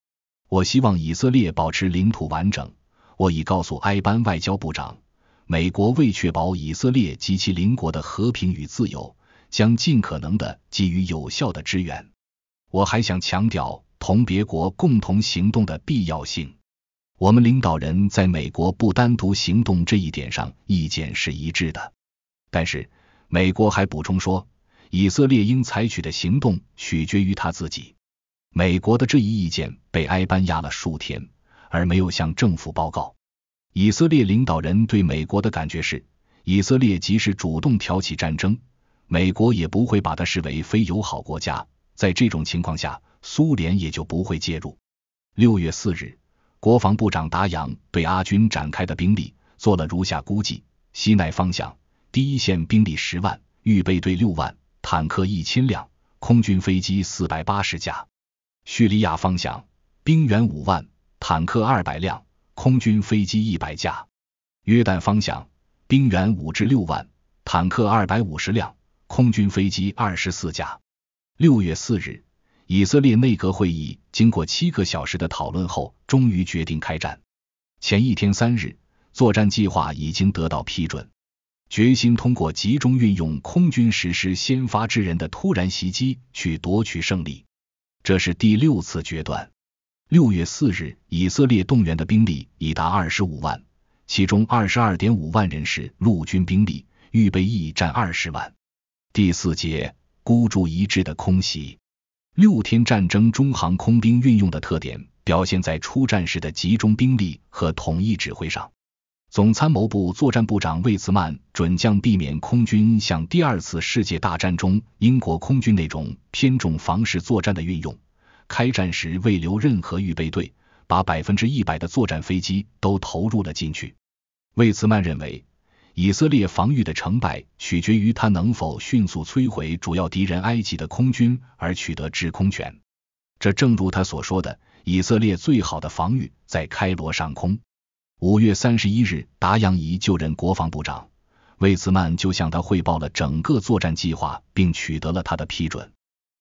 我希望以色列保持领土完整。我已告诉埃班外交部长，美国为确保以色列及其邻国的和平与自由，将尽可能的给予有效的支援。我还想强调同别国共同行动的必要性。我们领导人在美国不单独行动这一点上意见是一致的。但是，美国还补充说，以色列应采取的行动取决于他自己。美国的这一意见被埃班压了数天，而没有向政府报告。以色列领导人对美国的感觉是，以色列即使主动挑起战争，美国也不会把它视为非友好国家。在这种情况下，苏联也就不会介入。六月四日，国防部长达扬对阿军展开的兵力做了如下估计：西奈方向第一线兵力十万，预备队六万，坦克一千辆，空军飞机四百八十架。叙利亚方向兵员五万，坦克二百辆，空军飞机一百架；约旦方向兵员五至六万，坦克二百五十辆，空军飞机二十四架。六月四日，以色列内阁会议经过七个小时的讨论后，终于决定开战。前一天三日，作战计划已经得到批准，决心通过集中运用空军实施先发制人的突然袭击，去夺取胜利。这是第六次决断。六月四日，以色列动员的兵力已达二十五万，其中二十二点五万人是陆军兵力，预备役占二十万。第四节，孤注一掷的空袭。六天战争中，航空兵运用的特点表现在出战时的集中兵力和统一指挥上。总参谋部作战部长魏茨曼准将避免空军像第二次世界大战中英国空军那种偏重防式作战的运用，开战时未留任何预备队，把百分之一百的作战飞机都投入了进去。魏茨曼认为，以色列防御的成败取决于他能否迅速摧毁主要敌人埃及的空军而取得制空权。这正如他所说的：“以色列最好的防御在开罗上空。”五月三十一日，达扬仪就任国防部长，魏茨曼就向他汇报了整个作战计划，并取得了他的批准。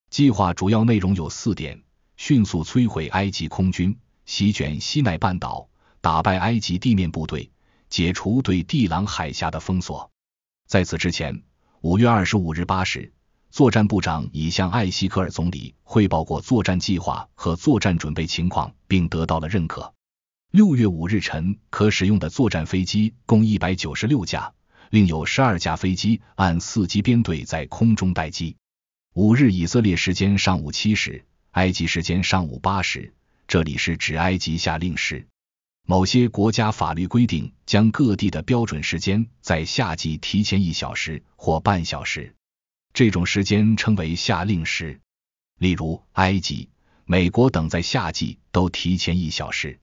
计划主要内容有四点：迅速摧毁埃及空军，席卷西奈半岛，打败埃及地面部队，解除对地朗海峡的封锁。在此之前，五月二十五日八时，作战部长已向艾希克尔总理汇报过作战计划和作战准备情况，并得到了认可。六月五日晨，可使用的作战飞机共一百九十六架，另有十二架飞机按四机编队在空中待机。五日以色列时间上午七时，埃及时间上午八时，这里是指埃及下令时。某些国家法律规定将各地的标准时间在夏季提前一小时或半小时，这种时间称为下令时。例如，埃及、美国等在夏季都提前一小时。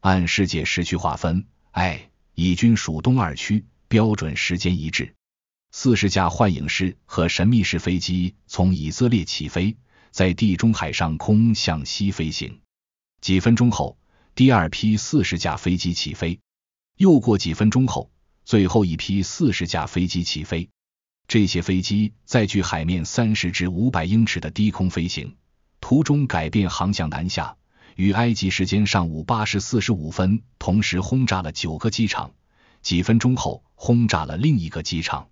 按世界时区划分，哎，以军属东二区，标准时间一致。四十架幻影师和神秘式飞机从以色列起飞，在地中海上空向西飞行。几分钟后，第二批四十架飞机起飞。又过几分钟后，最后一批四十架飞机起飞。这些飞机在距海面三十至五百英尺的低空飞行，途中改变航向南下。于埃及时间上午八时四十五分，同时轰炸了九个机场，几分钟后轰炸了另一个机场。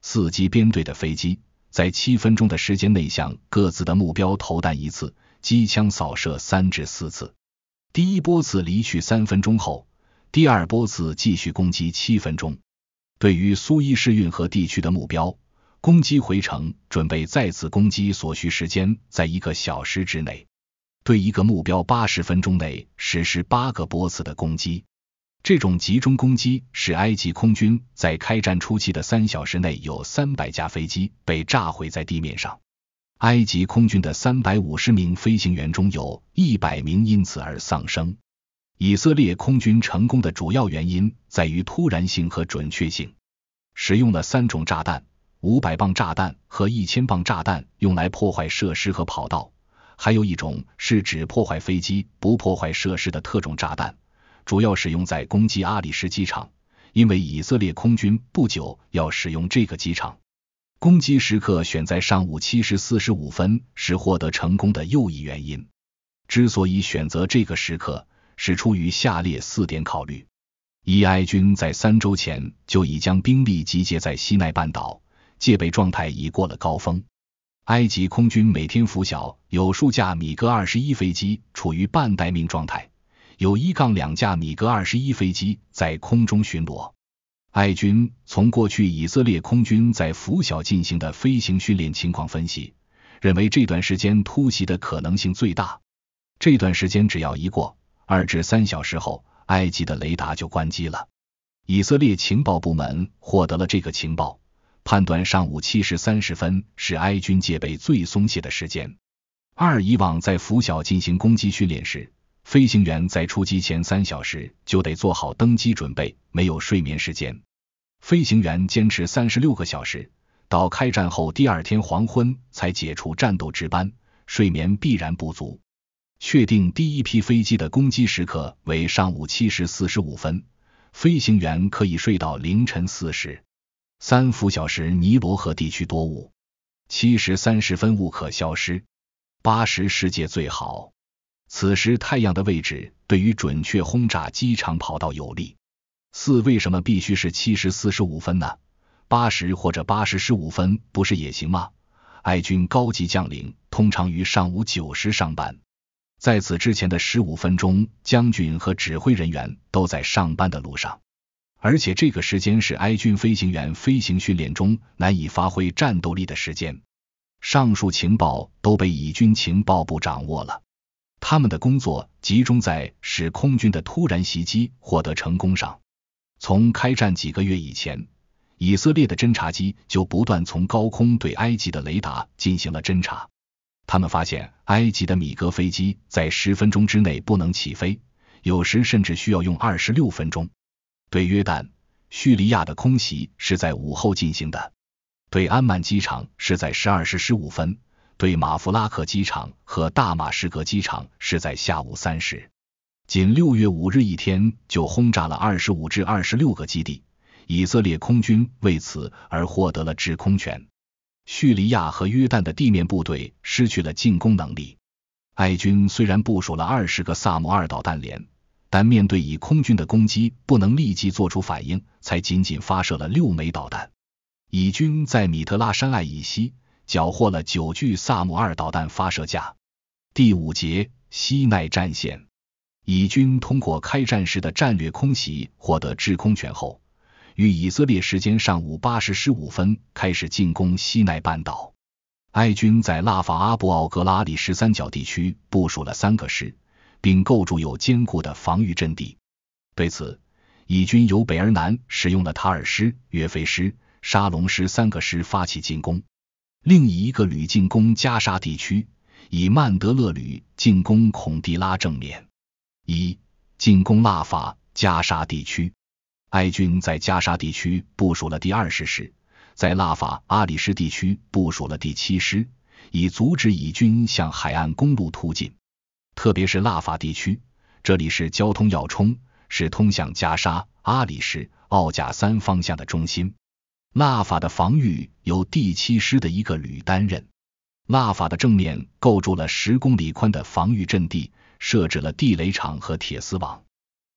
四机编队的飞机在七分钟的时间内向各自的目标投弹一次，机枪扫射三至四次。第一波次离去三分钟后，第二波次继续攻击七分钟。对于苏伊士运河地区的目标攻击回程准备再次攻击所需时间在一个小时之内。对一个目标，八十分钟内实施八个波次的攻击，这种集中攻击使埃及空军在开战初期的三小时内有三百架飞机被炸毁在地面上。埃及空军的三百五十名飞行员中有一百名因此而丧生。以色列空军成功的主要原因在于突然性和准确性，使用了三种炸弹：五百磅炸弹和一千磅炸弹，用来破坏设施和跑道。还有一种是指破坏飞机不破坏设施的特种炸弹，主要使用在攻击阿里什机场，因为以色列空军不久要使用这个机场。攻击时刻选在上午七时四十五分是获得成功的又一原因。之所以选择这个时刻，是出于下列四点考虑：伊埃军在三周前就已将兵力集结在西奈半岛，戒备状态已过了高峰。埃及空军每天拂晓有数架米格二十一飞机处于半待命状态，有一杠两架米格二十一飞机在空中巡逻。埃军从过去以色列空军在拂晓进行的飞行训练情况分析，认为这段时间突袭的可能性最大。这段时间只要一过二至三小时后，埃及的雷达就关机了。以色列情报部门获得了这个情报。判断上午七时三十分是埃军戒备最松懈的时间。二以往在拂晓进行攻击训练时，飞行员在出击前三小时就得做好登机准备，没有睡眠时间。飞行员坚持三十六个小时，到开战后第二天黄昏才解除战斗值班，睡眠必然不足。确定第一批飞机的攻击时刻为上午七时四十五分，飞行员可以睡到凌晨四时。三拂晓时，尼罗河地区多雾，七时三十分雾可消失，八时世界最好，此时太阳的位置对于准确轰炸机场跑道有利。四为什么必须是七时四十五分呢？八时或者八时十五分不是也行吗？爱军高级将领通常于上午九时上班，在此之前的十五分钟，将军和指挥人员都在上班的路上。而且这个时间是埃军飞行员飞行训练中难以发挥战斗力的时间。上述情报都被以军情报部掌握了，他们的工作集中在使空军的突然袭击获得成功上。从开战几个月以前，以色列的侦察机就不断从高空对埃及的雷达进行了侦察。他们发现埃及的米格飞机在十分钟之内不能起飞，有时甚至需要用二十六分钟。对约旦、叙利亚的空袭是在午后进行的，对安曼机场是在十二时十五分，对马弗拉克机场和大马士革机场是在下午三时。仅六月五日一天就轰炸了二十五至二十六个基地，以色列空军为此而获得了制空权，叙利亚和约旦的地面部队失去了进攻能力。埃军虽然部署了二十个萨姆二导弹连。但面对以空军的攻击，不能立即做出反应，才仅仅发射了六枚导弹。以军在米特拉山隘以西缴获了九具萨姆二导弹发射架。第五节，西奈战线。以军通过开战时的战略空袭获得制空权后，于以色列时间上午八时十五分开始进攻西奈半岛。埃军在拉法阿布奥格拉里十三角地区部署了三个师。并构筑有坚固的防御阵地。对此，以军由北而南使用了塔尔师、约飞师、沙龙师三个师发起进攻，另以一个旅进攻加沙地区，以曼德勒旅进攻孔蒂拉正面，一进攻拉法、加沙地区。埃军在加沙地区部署了第二十师，在拉法、阿里什地区部署了第七师，以阻止以军向海岸公路突进。特别是拉法地区，这里是交通要冲，是通向加沙、阿里什、奥贾三方向的中心。拉法的防御由第七师的一个旅担任。拉法的正面构筑了十公里宽的防御阵地，设置了地雷场和铁丝网。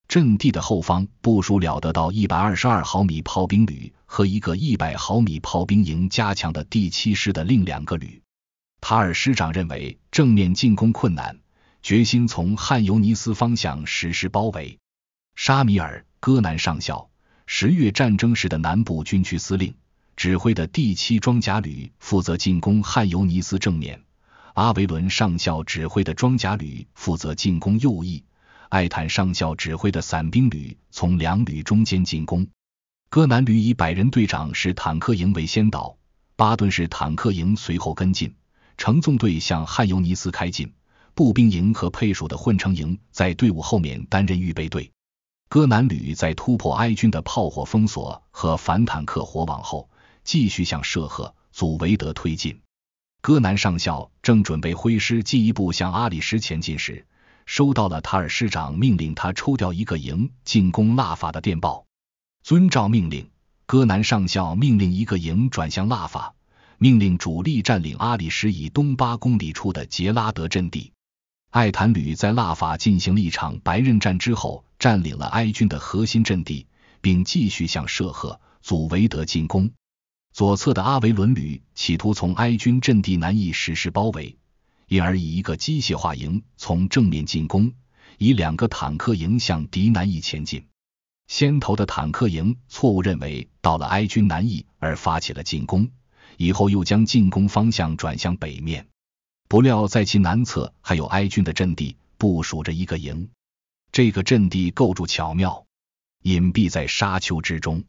阵地的后方部署了得到一百二十二毫米炮兵旅和一个一百毫米炮兵营加强的第七师的另两个旅。塔尔师长认为正面进攻困难。决心从汉尤尼斯方向实施包围。沙米尔·戈南上校，十月战争时的南部军区司令，指挥的第七装甲旅负责进攻汉尤尼斯正面；阿维伦上校指挥的装甲旅负责进攻右翼；艾坦上校指挥的伞兵旅从两旅中间进攻。戈南旅以百人队长是坦克营为先导，巴顿是坦克营随后跟进，承纵队向汉尤尼斯开进。步兵营和配属的混成营在队伍后面担任预备队。戈南旅在突破埃军的炮火封锁和反坦克火网后，继续向舍赫祖维德推进。戈南上校正准备挥师进一步向阿里什前进时，收到了塔尔师长命令他抽调一个营进攻拉法的电报。遵照命令，戈南上校命令一个营转向拉法，命令主力占领阿里什以东八公里处的杰拉德阵地。艾坦旅在拉法进行了一场白刃战之后，占领了埃军的核心阵地，并继续向舍赫祖维德进攻。左侧的阿维伦旅企图从埃军阵地南翼实施包围，因而以一个机械化营从正面进攻，以两个坦克营向敌南翼前进。先头的坦克营错误认为到了埃军南翼而发起了进攻，以后又将进攻方向转向北面。不料，在其南侧还有埃军的阵地部署着一个营。这个阵地构筑巧妙，隐蔽在沙丘之中。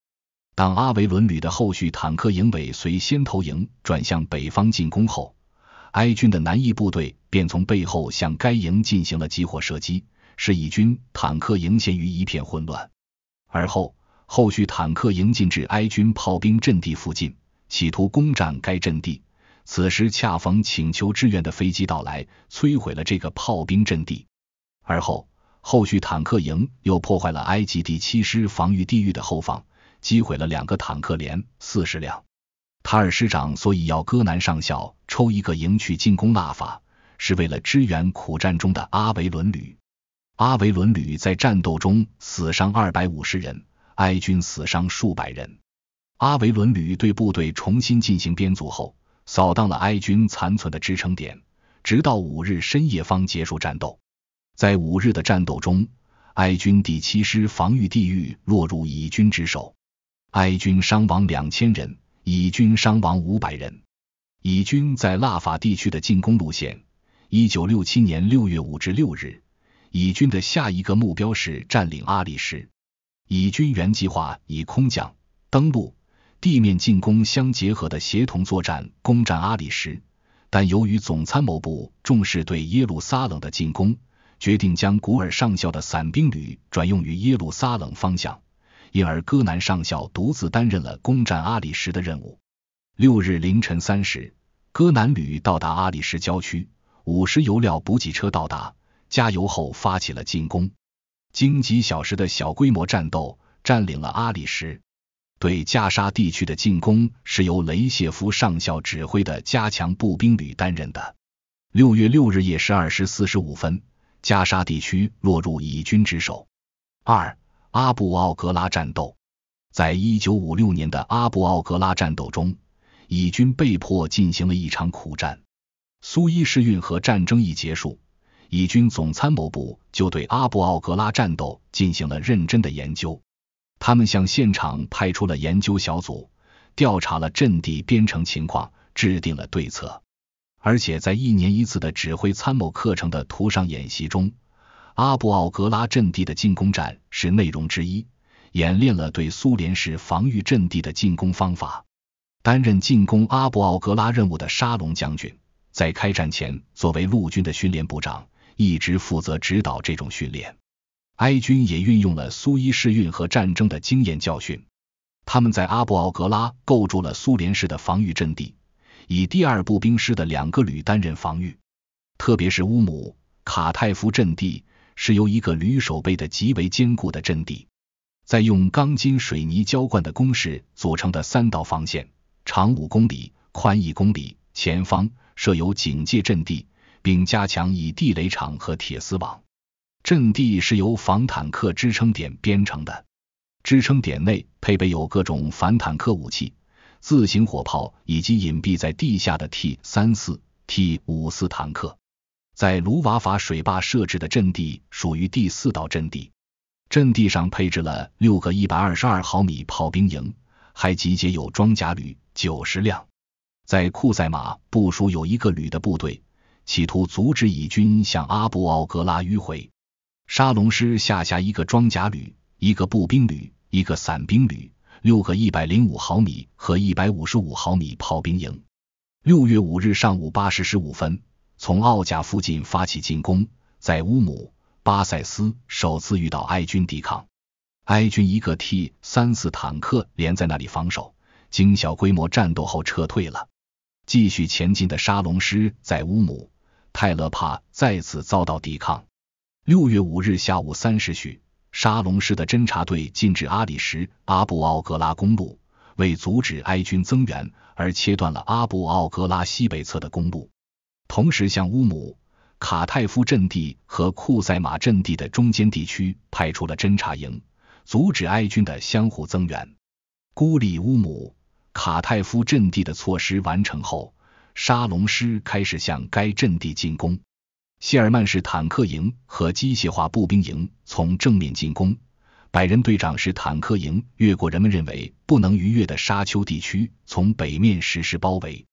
当阿维伦旅的后续坦克营尾随先头营转向北方进攻后，埃军的南翼部队便从背后向该营进行了集火射击，使以军坦克营陷于一片混乱。而后，后续坦克营进至埃军炮兵阵地附近，企图攻占该阵地。此时恰逢请求支援的飞机到来，摧毁了这个炮兵阵地。而后，后续坦克营又破坏了埃及第七师防御地域的后方，击毁了两个坦克连，四十辆。塔尔师长所以要戈南上校抽一个营去进攻纳法，是为了支援苦战中的阿维伦旅。阿维伦旅在战斗中死伤二百五十人，埃军死伤数百人。阿维伦旅对部队重新进行编组后。扫荡了埃军残存的支撑点，直到五日深夜方结束战斗。在五日的战斗中，埃军第七师防御地域落入以军之手，埃军伤亡两千人，以军伤亡五百人。以军在拉法地区的进攻路线，一九六七年六月五至六日，以军的下一个目标是占领阿里什。以军原计划以空降登陆。地面进攻相结合的协同作战攻占阿里什，但由于总参谋部重视对耶路撒冷的进攻，决定将古尔上校的伞兵旅转用于耶路撒冷方向，因而戈南上校独自担任了攻占阿里什的任务。六日凌晨三时，戈南旅到达阿里什郊区，五十油料补给车到达，加油后发起了进攻，经几小时的小规模战斗，占领了阿里什。对加沙地区的进攻是由雷谢夫上校指挥的加强步兵旅担任的。六月六日夜十二时四十五分，加沙地区落入以军之手。二阿布奥格拉战斗，在一九五六年的阿布奥格拉战斗中，以军被迫进行了一场苦战。苏伊士运河战争一结束，以军总参谋部就对阿布奥格拉战斗进行了认真的研究。他们向现场派出了研究小组，调查了阵地编程情况，制定了对策。而且在一年一次的指挥参谋课程的图上演习中，阿布奥格拉阵地的进攻战是内容之一，演练了对苏联式防御阵地的进攻方法。担任进攻阿布奥格拉任务的沙龙将军，在开战前作为陆军的训练部长，一直负责指导这种训练。埃军也运用了苏伊士运河战争的经验教训，他们在阿布奥格拉构筑了苏联式的防御阵地，以第二步兵师的两个旅担任防御。特别是乌姆卡泰夫阵地是由一个旅守备的极为坚固的阵地，在用钢筋水泥浇灌的工事组成的三道防线，长五公里，宽一公里，前方设有警戒阵地，并加强以地雷场和铁丝网。阵地是由防坦克支撑点编成的，支撑点内配备有各种反坦克武器、自行火炮以及隐蔽在地下的 T 三四、T 五四坦克。在卢瓦法水坝设置的阵地属于第四道阵地，阵地上配置了六个一百二十二毫米炮兵营，还集结有装甲旅九十辆。在库塞马部署有一个旅的部队，企图阻止以军向阿布奥格拉迂回。沙龙师下辖一个装甲旅、一个步兵旅、一个伞兵旅、六个一百零五毫米和一百五十五毫米炮兵营。六月五日上午八时十五分，从奥贾附近发起进攻，在乌姆巴塞斯首次遇到埃军抵抗。埃军一个 T 三四坦克连在那里防守，经小规模战斗后撤退了。继续前进的沙龙师在乌姆泰勒帕再次遭到抵抗。六月五日下午三时许，沙龙师的侦察队进至阿里什阿布奥格拉公路，为阻止埃军增援而切断了阿布奥格拉西北侧的公路，同时向乌姆卡泰夫阵地和库塞马阵地的中间地区派出了侦察营，阻止埃军的相互增援，孤立乌姆卡泰夫阵地的措施完成后，沙龙师开始向该阵地进攻。谢尔曼式坦克营和机械化步兵营从正面进攻，百人队长式坦克营越过人们认为不能逾越的沙丘地区，从北面实施包围。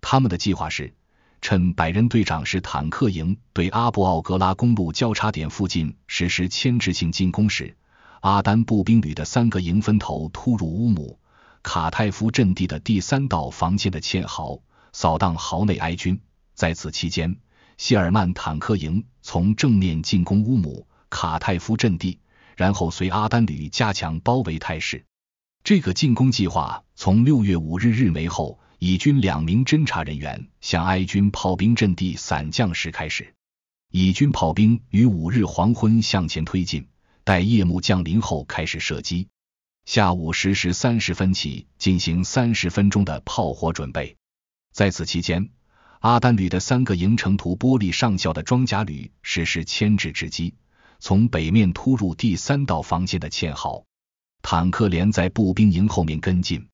他们的计划是，趁百人队长式坦克营对阿布奥格拉公路交叉点附近实施牵制性进攻时，阿丹步兵旅的三个营分头突入乌姆卡泰夫阵地的第三道防线的堑壕，扫荡壕内埃军。在此期间。谢尔曼坦克营从正面进攻乌姆卡泰夫阵地，然后随阿丹旅加强包围态势。这个进攻计划从六月五日日没后，以军两名侦察人员向埃军炮兵阵地散降时开始。以军炮兵于五日黄昏向前推进，待夜幕降临后开始射击。下午十时三十分起进行三十分钟的炮火准备，在此期间。阿丹旅的三个营，城图波利上校的装甲旅实施牵制之机，从北面突入第三道防线的堑壕。坦克连在步兵营后面跟进，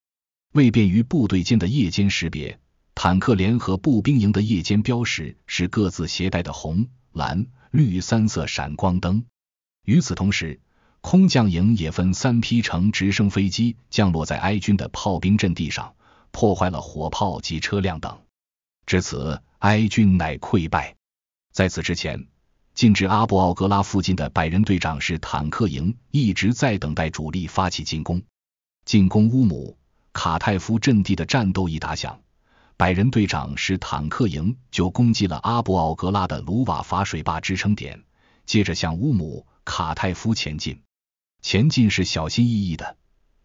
为便于部队间的夜间识别，坦克连和步兵营的夜间标识是各自携带的红、蓝、绿三色闪光灯。与此同时，空降营也分三批乘直升飞机降落在埃军的炮兵阵地上，破坏了火炮及车辆等。至此，埃军乃溃败。在此之前，进至阿布奥格拉附近的百人队长是坦克营，一直在等待主力发起进攻。进攻乌姆卡泰夫阵地的战斗一打响，百人队长是坦克营就攻击了阿布奥格拉的卢瓦法水坝支撑点，接着向乌姆卡泰夫前进。前进是小心翼翼的。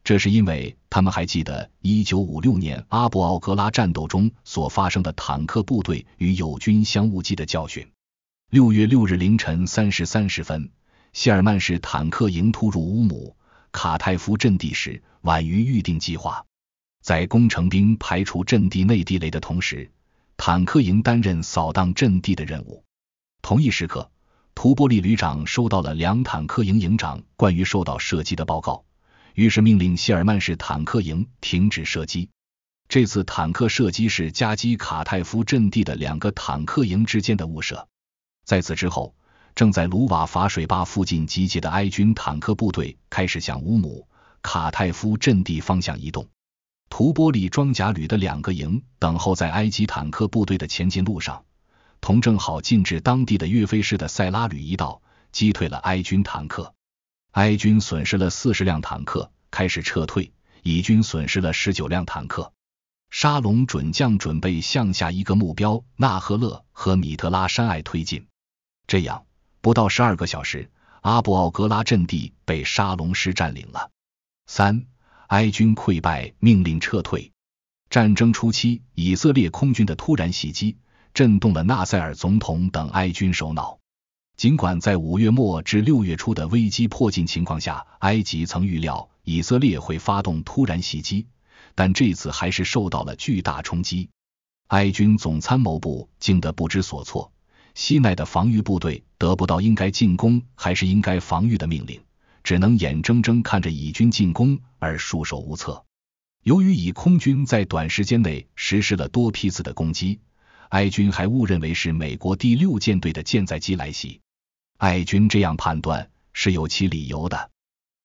这是因为他们还记得一九五六年阿布奥格拉战斗中所发生的坦克部队与友军相误击的教训。六月六日凌晨三时三十分，谢尔曼式坦克营突入乌姆卡泰夫阵地时晚于预定计划。在工程兵排除阵地内地雷的同时，坦克营担任扫荡阵地的任务。同一时刻，图波利旅长收到了两坦克营营长关于受到射击的报告。于是命令谢尔曼式坦克营停止射击。这次坦克射击是夹击卡泰夫阵地的两个坦克营之间的误射。在此之后，正在卢瓦法水坝附近集结的埃军坦克部队开始向乌姆卡泰夫阵地方向移动。图波利装甲旅的两个营等候在埃及坦克部队的前进路上，同正好进至当地的岳飞市的塞拉旅一道，击退了埃军坦克。埃军损失了四十辆坦克，开始撤退。以军损失了十九辆坦克。沙龙准将准备向下一个目标纳赫勒和米特拉山隘推进。这样，不到十二个小时，阿布奥格拉阵地被沙龙师占领了。三，埃军溃败，命令撤退。战争初期，以色列空军的突然袭击，震动了纳塞尔总统等埃军首脑。尽管在五月末至六月初的危机迫近情况下，埃及曾预料以色列会发动突然袭击，但这次还是受到了巨大冲击。埃军总参谋部惊得不知所措，西奈的防御部队得不到应该进攻还是应该防御的命令，只能眼睁睁看着以军进攻而束手无策。由于以空军在短时间内实施了多批次的攻击，埃军还误认为是美国第六舰队的舰载机来袭。埃军这样判断是有其理由的，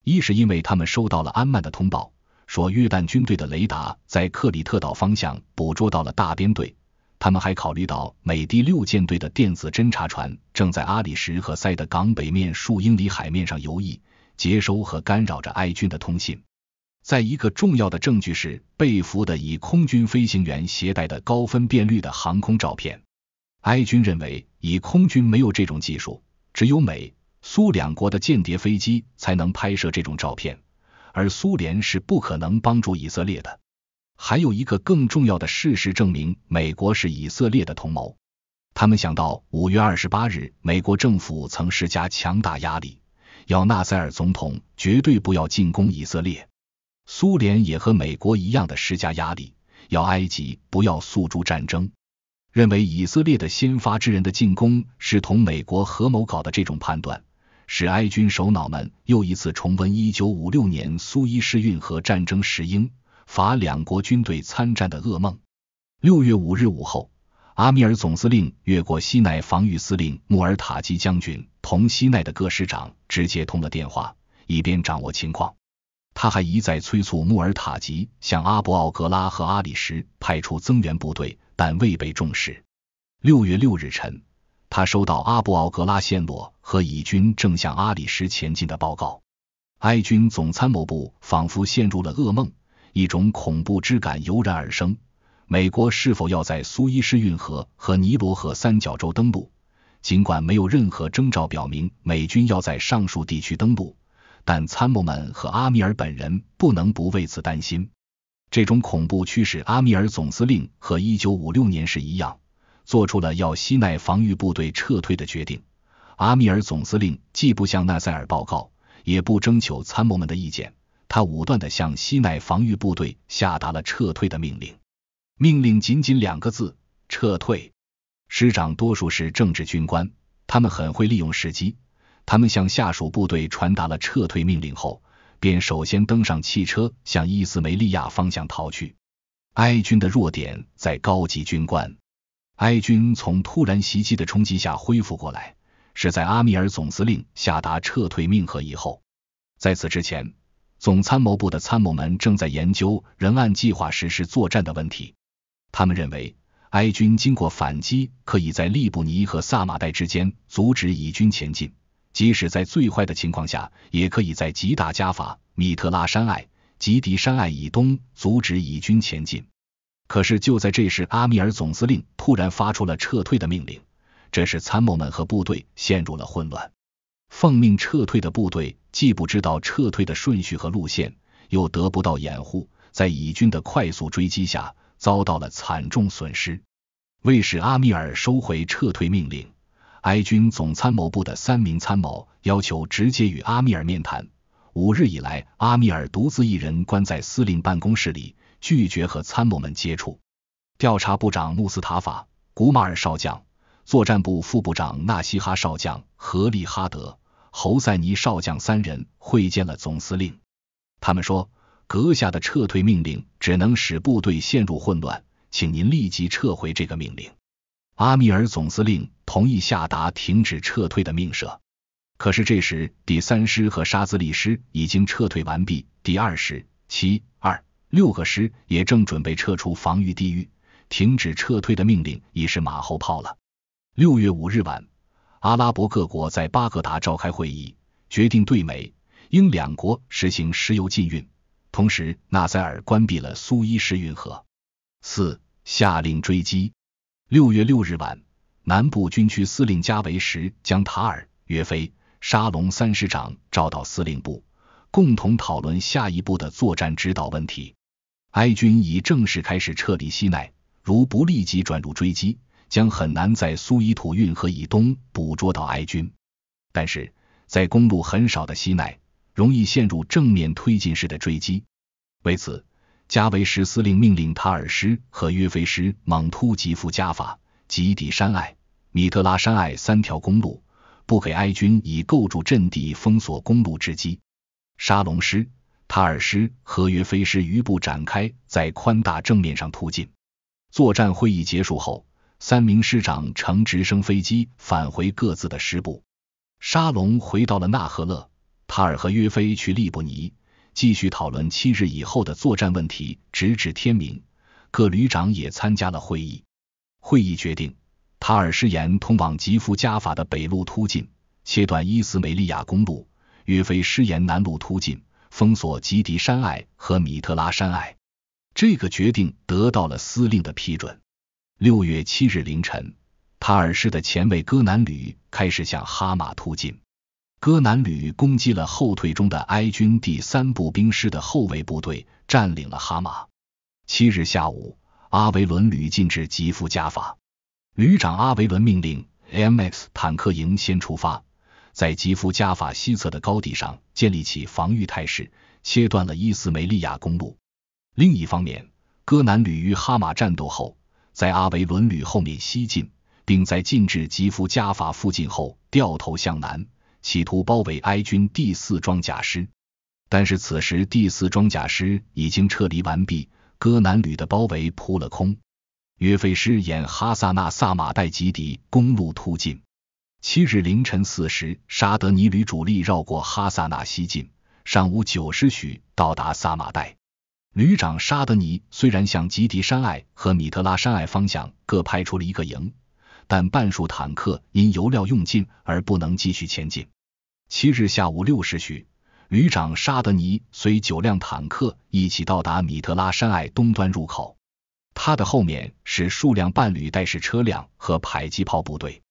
一是因为他们收到了安曼的通报，说约旦军队的雷达在克里特岛方向捕捉到了大编队。他们还考虑到美第六舰队的电子侦察船正在阿里什和塞德港北面数英里海面上游弋，接收和干扰着埃军的通信。再一个重要的证据是被俘的以空军飞行员携带的高分辨率的航空照片。埃军认为以空军没有这种技术。只有美苏两国的间谍飞机才能拍摄这种照片，而苏联是不可能帮助以色列的。还有一个更重要的事实证明，美国是以色列的同谋。他们想到五月二十八日，美国政府曾施加强大压力，要纳赛尔总统绝对不要进攻以色列。苏联也和美国一样的施加压力，要埃及不要诉诸战争。认为以色列的先发制人的进攻是同美国合谋搞的，这种判断使埃军首脑们又一次重温一九五六年苏伊士运河战争时英法两国军队参战的噩梦。六月五日午后，阿米尔总司令越过西奈防御司令穆尔塔吉将军，同西奈的各师长直接通了电话，以便掌握情况。他还一再催促穆尔塔吉向阿布奥格拉和阿里什派出增援部队。但未被重视。六月六日晨，他收到阿布奥格拉陷落和以军正向阿里什前进的报告。埃军总参谋部仿佛陷入了噩梦，一种恐怖之感油然而生。美国是否要在苏伊士运河和尼罗河三角洲登陆？尽管没有任何征兆表明美军要在上述地区登陆，但参谋们和阿米尔本人不能不为此担心。这种恐怖驱使阿米尔总司令和一九五六年时一样，做出了要西奈防御部队撤退的决定。阿米尔总司令既不向纳塞尔报告，也不征求参谋们的意见，他武断的向西奈防御部队下达了撤退的命令。命令仅仅两个字：撤退。师长多数是政治军官，他们很会利用时机。他们向下属部队传达了撤退命令后。便首先登上汽车，向伊斯梅利亚方向逃去。埃军的弱点在高级军官。埃军从突然袭击的冲击下恢复过来，是在阿米尔总司令下达撤退命令以后。在此之前，总参谋部的参谋们正在研究仍按计划实施作战的问题。他们认为，埃军经过反击，可以在利布尼和萨马代之间阻止以军前进。即使在最坏的情况下，也可以在吉达加法、米特拉山隘、吉迪山隘以东阻止以军前进。可是就在这时，阿米尔总司令突然发出了撤退的命令，这时参谋们和部队陷入了混乱。奉命撤退的部队既不知道撤退的顺序和路线，又得不到掩护，在以军的快速追击下，遭到了惨重损失。为使阿米尔收回撤退命令。埃军总参谋部的三名参谋要求直接与阿米尔面谈。五日以来，阿米尔独自一人关在司令办公室里，拒绝和参谋们接触。调查部长穆斯塔法·古马尔少将、作战部副部长纳西哈少将、何利哈德·侯赛尼少将三人会见了总司令。他们说：“阁下的撤退命令只能使部队陷入混乱，请您立即撤回这个命令。”阿米尔总司令同意下达停止撤退的命令，可是这时第三师和沙兹利师已经撤退完毕，第二师、七二六个师也正准备撤出防御地域，停止撤退的命令已是马后炮了。六月五日晚，阿拉伯各国在巴格达召开会议，决定对美英两国实行石油禁运，同时纳赛尔关闭了苏伊士运河。四下令追击。六月六日晚，南部军区司令加维什将塔尔、约菲、沙龙三师长召到司令部，共同讨论下一步的作战指导问题。埃军已正式开始撤离西奈，如不立即转入追击，将很难在苏伊土运河以东捕捉到埃军。但是，在公路很少的西奈，容易陷入正面推进式的追击。为此，加维什司令命令塔尔师和约飞师猛突击富加法、吉底山隘、米特拉山隘三条公路，不给埃军以构筑阵地、封锁公路之机。沙龙师、塔尔师和约飞师余部展开在宽大正面上突进。作战会议结束后，三名师长乘直升飞机返回各自的师部。沙龙回到了纳赫勒，塔尔和约飞去利布尼。继续讨论七日以后的作战问题，直至天明。各旅长也参加了会议。会议决定，塔尔施沿通往吉夫加法的北路突进，切断伊斯梅利亚公路；岳飞师言南路突进，封锁吉迪山隘和米特拉山隘。这个决定得到了司令的批准。六月七日凌晨，塔尔市的前卫戈南旅开始向哈马突进。戈南旅攻击了后退中的埃军第三步兵师的后卫部队，占领了哈马。七日下午，阿维伦旅进至吉夫加法，旅长阿维伦命令 M X 坦克营先出发，在吉夫加法西侧的高地上建立起防御态势，切断了伊斯梅利亚公路。另一方面，戈南旅与哈马战斗后，在阿维伦旅后面西进，并在进至吉夫加法附近后掉头向南。企图包围埃军第四装甲师，但是此时第四装甲师已经撤离完毕，戈南旅的包围扑了空。约费师沿哈萨那萨马代吉迪公路突进。七日凌晨四时，沙德尼旅主力绕过哈萨那西进，上午九时许到达萨马代。旅长沙德尼虽然向吉迪山隘和米特拉山隘方向各派出了一个营，但半数坦克因油料用尽而不能继续前进。七日下午六时许，旅长沙德尼随九辆坦克一起到达米特拉山隘东端入口。他的后面是数辆半履带式车辆和迫击炮部队。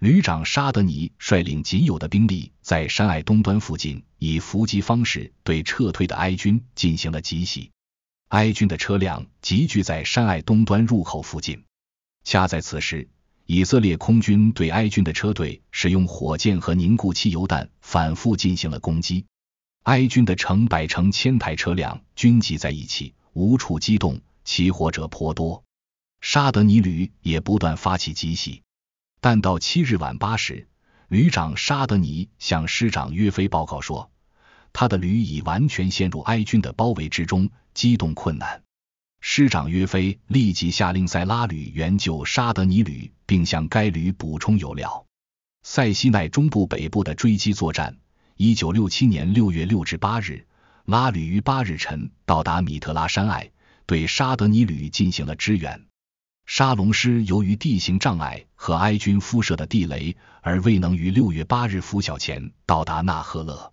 旅长沙德尼率领仅有的兵力，在山隘东端附近以伏击方式对撤退的埃军进行了集袭。埃军的车辆集聚在山隘东端入口附近。恰在此时，以色列空军对埃军的车队使用火箭和凝固汽油弹。反复进行了攻击，埃军的成百成千台车辆均挤在一起，无处机动，起火者颇多。沙德尼旅也不断发起急袭，但到七日晚八时，旅长沙德尼向师长约飞报告说，他的旅已完全陷入埃军的包围之中，机动困难。师长约飞立即下令塞拉旅援救沙德尼旅，并向该旅补充油料。塞西奈中部北部的追击作战，一九六七年六月六至八日，拉吕于八日晨到达米特拉山隘，对沙德尼旅进行了支援。沙龙师由于地形障碍和埃军敷设的地雷，而未能于六月八日拂晓前到达纳赫勒。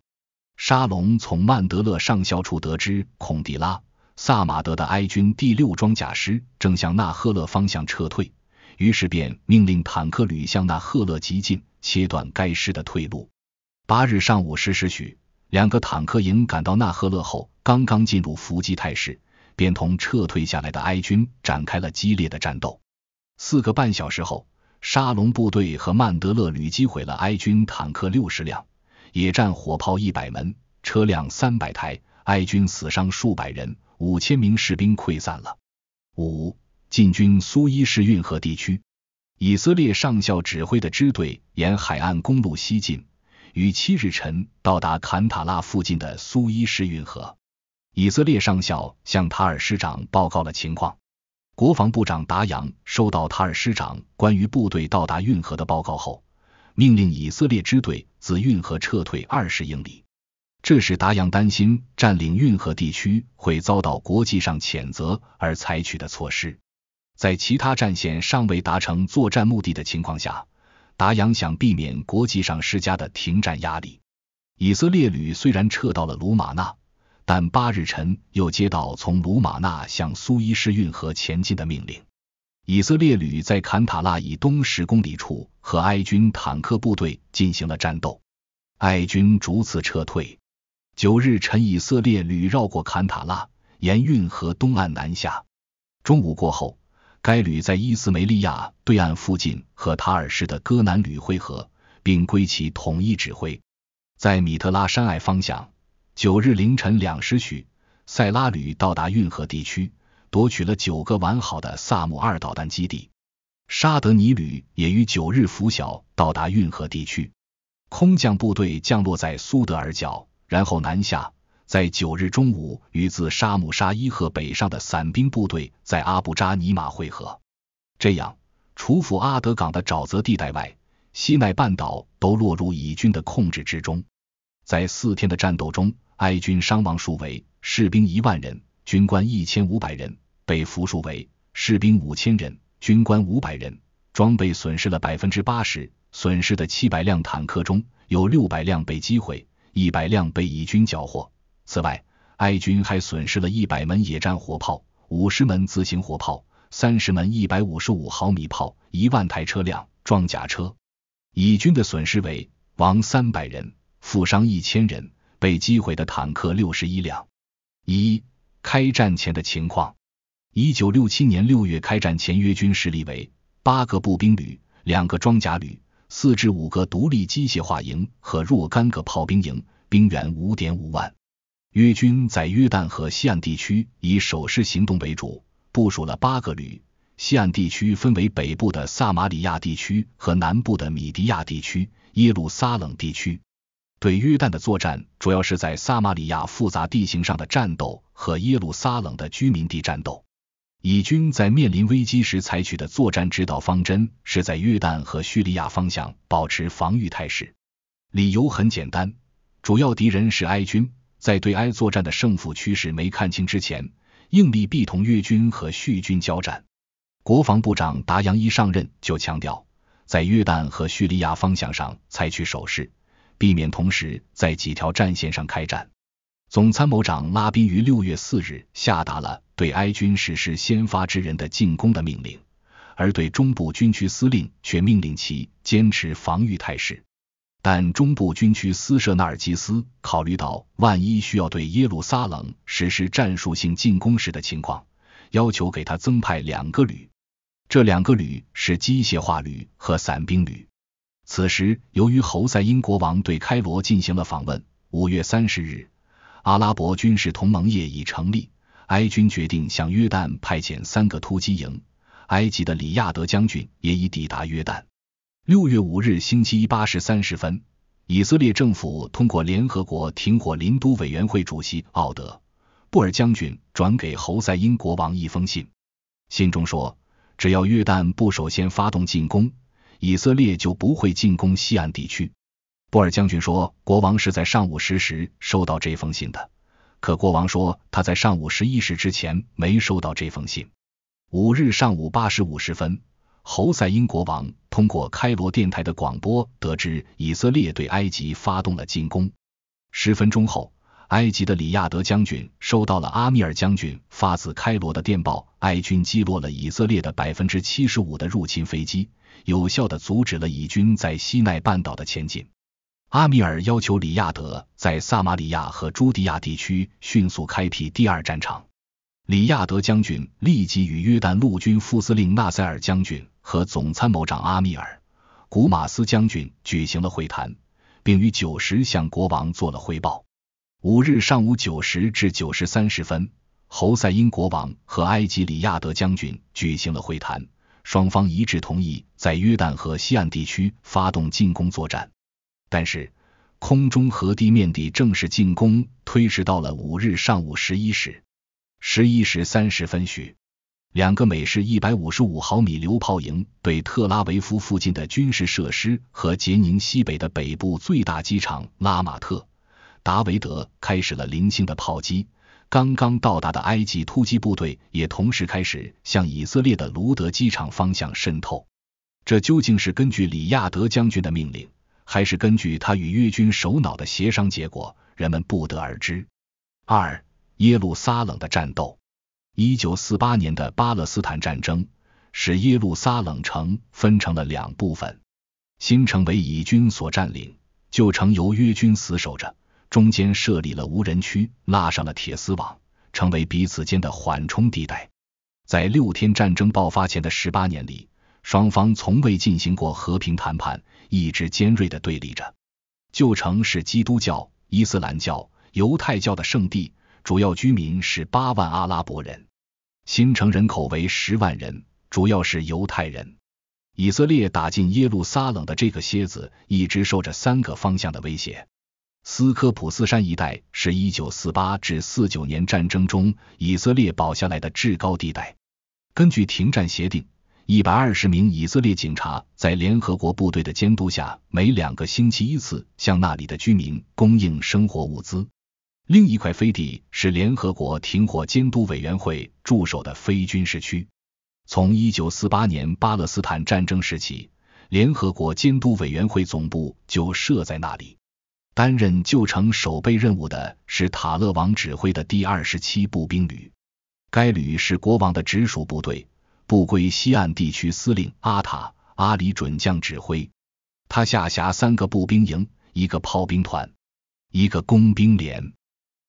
沙龙从曼德勒上校处得知，孔迪拉、萨马德的埃军第六装甲师正向纳赫勒方向撤退，于是便命令坦克旅向纳赫勒急进。切断该师的退路。八日上午十时许，两个坦克营赶到纳赫勒后，刚刚进入伏击态势，便同撤退下来的埃军展开了激烈的战斗。四个半小时后，沙龙部队和曼德勒旅击毁了埃军坦克六十辆、野战火炮一百门、车辆三百台，埃军死伤数百人，五千名士兵溃散了。五、进军苏伊士运河地区。以色列上校指挥的支队沿海岸公路西进，于七日晨到达坎塔拉附近的苏伊士运河。以色列上校向塔尔师长报告了情况。国防部长达扬收到塔尔师长关于部队到达运河的报告后，命令以色列支队自运河撤退二十英里。这是达扬担心占领运河地区会遭到国际上谴责而采取的措施。在其他战线尚未达成作战目的的情况下，达扬想避免国际上施加的停战压力。以色列旅虽然撤到了卢马纳，但八日晨又接到从卢马纳向苏伊士运河前进的命令。以色列旅在坎塔拉以东十公里处和埃军坦克部队进行了战斗，埃军逐次撤退。九日晨，以色列旅绕过坎塔拉，沿运河东岸南下。中午过后。该旅在伊斯梅利亚对岸附近和塔尔市的戈南旅会合，并归其统一指挥。在米特拉山隘方向，九日凌晨两时许，塞拉旅到达运河地区，夺取了九个完好的萨姆二导弹基地。沙德尼旅也于九日拂晓到达运河地区，空降部队降落在苏德尔角，然后南下。在九日中午，与自沙姆沙伊赫北上的伞兵部队在阿布扎尼马会合。这样，除赴阿德港的沼泽地带外，西奈半岛都落入以军的控制之中。在四天的战斗中，埃军伤亡数为士兵一万人，军官一千五百人，被俘数为士兵五千人，军官五百人，装备损失了百分之八十。损失的七百辆坦克中，有六百辆被击毁，一百辆被以军缴获。此外，埃军还损失了一百门野战火炮、五十门自行火炮、三十门一百五十五毫米炮、一万台车辆、装甲车。以军的损失为亡三百人、负伤一千人、被击毁的坦克六十一辆。一、开战前的情况：一九六七年六月开战前，约军实力为八个步兵旅、两个装甲旅、四至五个独立机械化营和若干个炮兵营，兵员五点五万。约军在约旦河西岸地区以守势行动为主，部署了八个旅。西岸地区分为北部的撒马利亚地区和南部的米迪亚地区、耶路撒冷地区。对约旦的作战主要是在撒马利亚复杂地形上的战斗和耶路撒冷的居民地战斗。以军在面临危机时采取的作战指导方针是在约旦和叙利亚方向保持防御态势，理由很简单，主要敌人是埃军。在对埃作战的胜负趋势没看清之前，应力必同越军和叙军交战。国防部长达扬一上任就强调，在约旦和叙利亚方向上采取守势，避免同时在几条战线上开战。总参谋长拉宾于六月四日下达了对埃军实施先发制人的进攻的命令，而对中部军区司令却命令其坚持防御态势。但中部军区斯舍纳尔基斯考虑到万一需要对耶路撒冷实施战术性进攻时的情况，要求给他增派两个旅。这两个旅是机械化旅和伞兵旅。此时，由于侯赛因国王对开罗进行了访问，五月三十日，阿拉伯军事同盟业已成立。埃军决定向约旦派遣三个突击营。埃及的里亚德将军也已抵达约旦。六月五日星期一八时三十分，以色列政府通过联合国停火林都委员会主席奥德·布尔将军转给侯赛因国王一封信。信中说，只要约旦不首先发动进攻，以色列就不会进攻西岸地区。布尔将军说，国王是在上午十时收到这封信的，可国王说他在上午十一时之前没收到这封信。五日上午八时五十分。侯赛因国王通过开罗电台的广播得知，以色列对埃及发动了进攻。十分钟后，埃及的里亚德将军收到了阿米尔将军发自开罗的电报：埃军击落了以色列的百分之七十五的入侵飞机，有效的阻止了以军在西奈半岛的前进。阿米尔要求里亚德在撒马利亚和朱迪亚地区迅速开辟第二战场。里亚德将军立即与约旦陆军副司令纳塞尔将军。和总参谋长阿米尔·古马斯将军举行了会谈，并于九时向国王做了汇报。五日上午九时至九时三十分，侯赛因国王和埃及里亚德将军举行了会谈，双方一致同意在约旦河西岸地区发动进攻作战，但是空中和地面的正式进攻推迟到了五日上午十一时，十一时三十分许。两个美式一百五十五毫米榴炮营对特拉维夫附近的军事设施和杰宁西北的北部最大机场拉马特达维德开始了零星的炮击。刚刚到达的埃及突击部队也同时开始向以色列的卢德机场方向渗透。这究竟是根据里亚德将军的命令，还是根据他与约军首脑的协商结果？人们不得而知。二耶路撒冷的战斗。一九四八年的巴勒斯坦战争使耶路撒冷城分成了两部分，新城为以军所占领，旧城由约军死守着，中间设立了无人区，拉上了铁丝网，成为彼此间的缓冲地带。在六天战争爆发前的十八年里，双方从未进行过和平谈判，一直尖锐的对立着。旧城是基督教、伊斯兰教、犹太教的圣地。主要居民是八万阿拉伯人，新城人口为十万人，主要是犹太人。以色列打进耶路撒冷的这个楔子一直受着三个方向的威胁。斯科普斯山一带是一九四八至四九年战争中以色列保下来的制高地带。根据停战协定，一百二十名以色列警察在联合国部队的监督下，每两个星期一次向那里的居民供应生活物资。另一块飞地是联合国停火监督委员会驻守的非军事区。从一九四八年巴勒斯坦战争时起，联合国监督委员会总部就设在那里。担任旧城守备任务的是塔勒王指挥的第二十七步兵旅。该旅是国王的直属部队，不归西岸地区司令阿塔阿里准将指挥。他下辖三个步兵营、一个炮兵团、一个工兵连。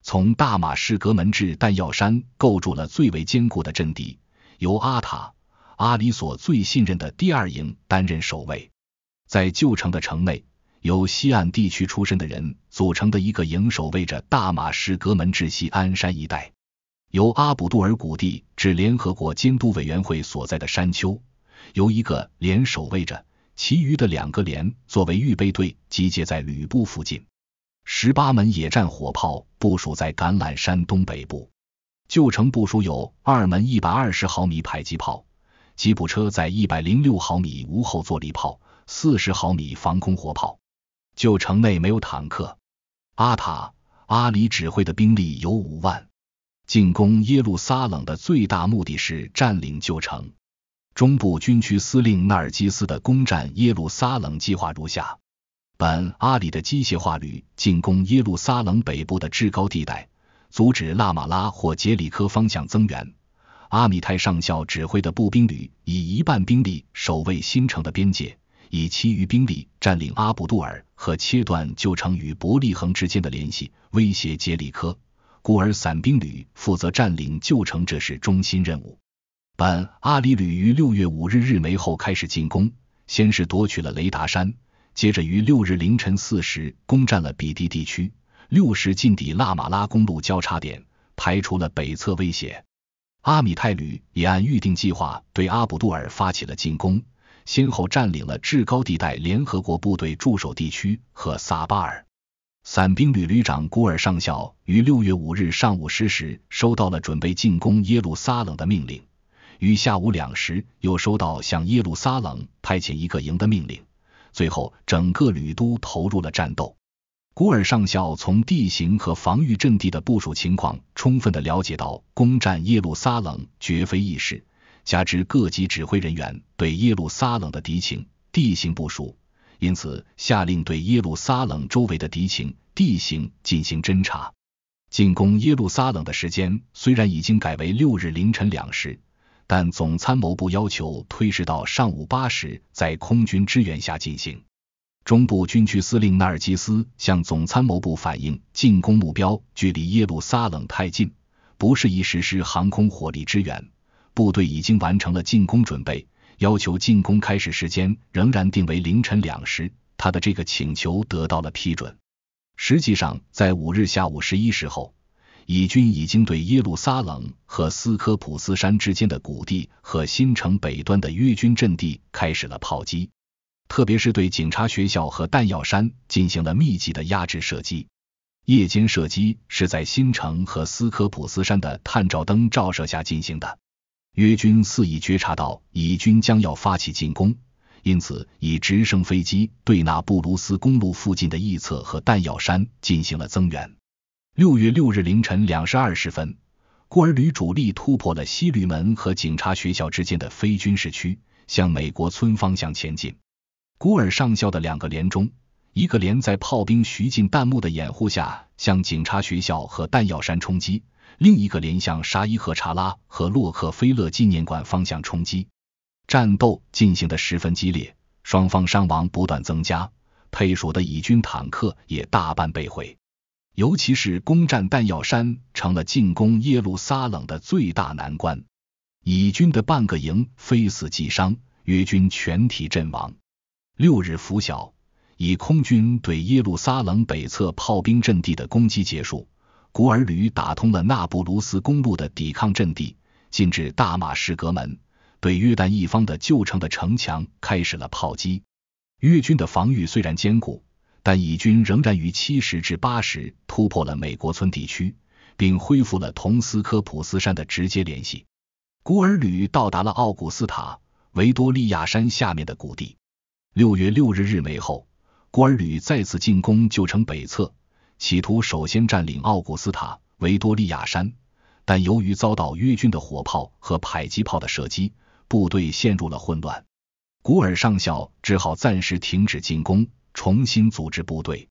从大马士革门至弹药山构筑了最为坚固的阵地，由阿塔阿里所最信任的第二营担任守卫。在旧城的城内，由西岸地区出身的人组成的一个营守卫着大马士革门至西安山一带；由阿卜杜尔谷地至联合国监督委员会所在的山丘，由一个连守卫着，其余的两个连作为预备队集结在吕部附近。十八门野战火炮部署在橄榄山东北部，旧城部署有二门一百二十毫米迫击炮，吉普车载一百零六毫米无后坐力炮，四十毫米防空火炮。旧城内没有坦克。阿塔阿里指挥的兵力有五万，进攻耶路撒冷的最大目的是占领旧城。中部军区司令纳尔基斯的攻占耶路撒冷计划如下。本·阿里的机械化旅进攻耶路撒冷北部的制高地带，阻止拉马拉或杰里科方向增援。阿米泰上校指挥的步兵旅以一半兵力守卫新城的边界，以其余兵力占领阿卜杜尔和切断旧城与伯利恒之间的联系，威胁杰里科。故而伞兵旅负责占领旧城，这是中心任务。本·阿里旅于六月五日日没后开始进攻，先是夺取了雷达山。接着于六日凌晨四时攻占了比地地区，六时进抵拉马拉公路交叉点，排除了北侧威胁。阿米泰旅也按预定计划对阿卜杜尔发起了进攻，先后占领了至高地带、联合国部队驻守地区和萨巴尔。伞兵旅旅长古尔上校于六月五日上午十时收到了准备进攻耶路撒冷的命令，于下午两时又收到向耶路撒冷派遣一个营的命令。最后，整个旅都投入了战斗。古尔上校从地形和防御阵地的部署情况，充分的了解到攻占耶路撒冷绝非易事，加之各级指挥人员对耶路撒冷的敌情、地形部署，因此下令对耶路撒冷周围的敌情、地形进行侦查。进攻耶路撒冷的时间虽然已经改为六日凌晨两时。但总参谋部要求推迟到上午八时，在空军支援下进行。中部军区司令纳尔基斯向总参谋部反映，进攻目标距离耶路撒冷太近，不适宜实施航空火力支援。部队已经完成了进攻准备，要求进攻开始时间仍然定为凌晨两时。他的这个请求得到了批准。实际上，在五日下午十一时后。以军已经对耶路撒冷和斯科普斯山之间的谷地和新城北端的约军阵地开始了炮击，特别是对警察学校和弹药山进行了密集的压制射击。夜间射击是在新城和斯科普斯山的探照灯照射下进行的。约军似意觉察到以军将要发起进攻，因此以直升飞机对那布鲁斯公路附近的翼侧和弹药山进行了增援。六月六日凌晨两时二十分，孤儿旅主力突破了西旅门和警察学校之间的非军事区，向美国村方向前进。古尔上校的两个连中，一个连在炮兵徐进弹幕的掩护下，向警察学校和弹药山冲击；另一个连向沙伊赫查拉和洛克菲勒纪念馆方向冲击。战斗进行的十分激烈，双方伤亡不断增加，配属的以军坦克也大半被毁。尤其是攻占弹药山，成了进攻耶路撒冷的最大难关。以军的半个营非死即伤，约军全体阵亡。六日拂晓，以空军对耶路撒冷北侧炮兵阵地的攻击结束，古尔旅打通了纳布卢斯公路的抵抗阵地，进至大马士革门，对约旦一方的旧城的城墙开始了炮击。越军的防御虽然坚固。但以军仍然于七时至八时突破了美国村地区，并恢复了同斯科普斯山的直接联系。古尔旅到达了奥古斯塔维多利亚山下面的谷地。六月六日日没后，古尔旅再次进攻旧城北侧，企图首先占领奥古斯塔维多利亚山，但由于遭到约军的火炮和迫击炮的射击，部队陷入了混乱。古尔上校只好暂时停止进攻。重新组织部队，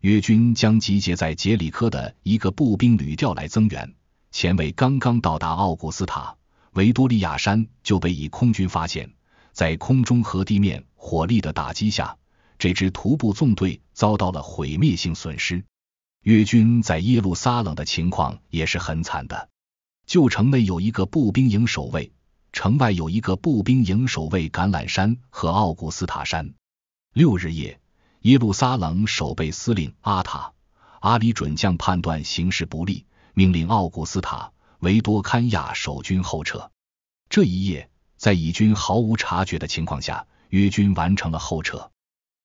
越军将集结在杰里科的一个步兵旅调来增援。前卫刚刚到达奥古斯塔，维多利亚山就被以空军发现，在空中和地面火力的打击下，这支徒步纵队遭到了毁灭性损失。越军在耶路撒冷的情况也是很惨的，旧城内有一个步兵营守卫，城外有一个步兵营守卫橄榄山和奥古斯塔山。六日夜。耶路撒冷守备司令阿塔阿里准将判断形势不利，命令奥古斯塔维多堪亚守军后撤。这一夜，在以军毫无察觉的情况下，约军完成了后撤。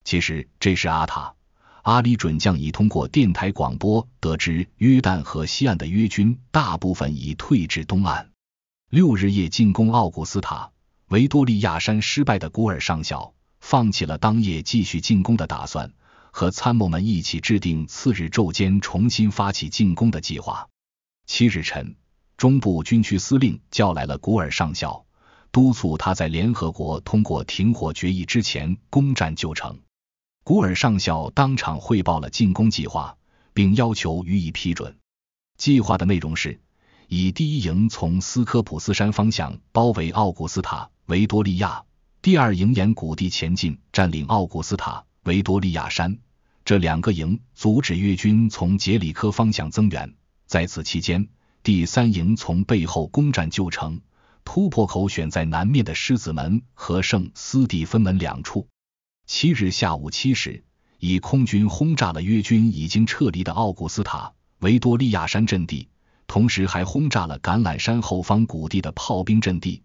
其实，这是阿塔阿里准将已通过电台广播得知，约旦河西岸的约军大部分已退至东岸。六日夜进攻奥古斯塔维多利亚山失败的古尔上校。放弃了当夜继续进攻的打算，和参谋们一起制定次日昼间重新发起进攻的计划。七日晨，中部军区司令叫来了古尔上校，督促他在联合国通过停火决议之前攻占旧城。古尔上校当场汇报了进攻计划，并要求予以批准。计划的内容是，以第一营从斯科普斯山方向包围奥古斯塔、维多利亚。第二营沿谷地前进，占领奥古斯塔、维多利亚山。这两个营阻止越军从杰里科方向增援。在此期间，第三营从背后攻占旧城，突破口选在南面的狮子门和圣斯蒂芬门两处。七日下午七时，以空军轰炸了越军已经撤离的奥古斯塔、维多利亚山阵地，同时还轰炸了橄榄山后方谷地的炮兵阵地。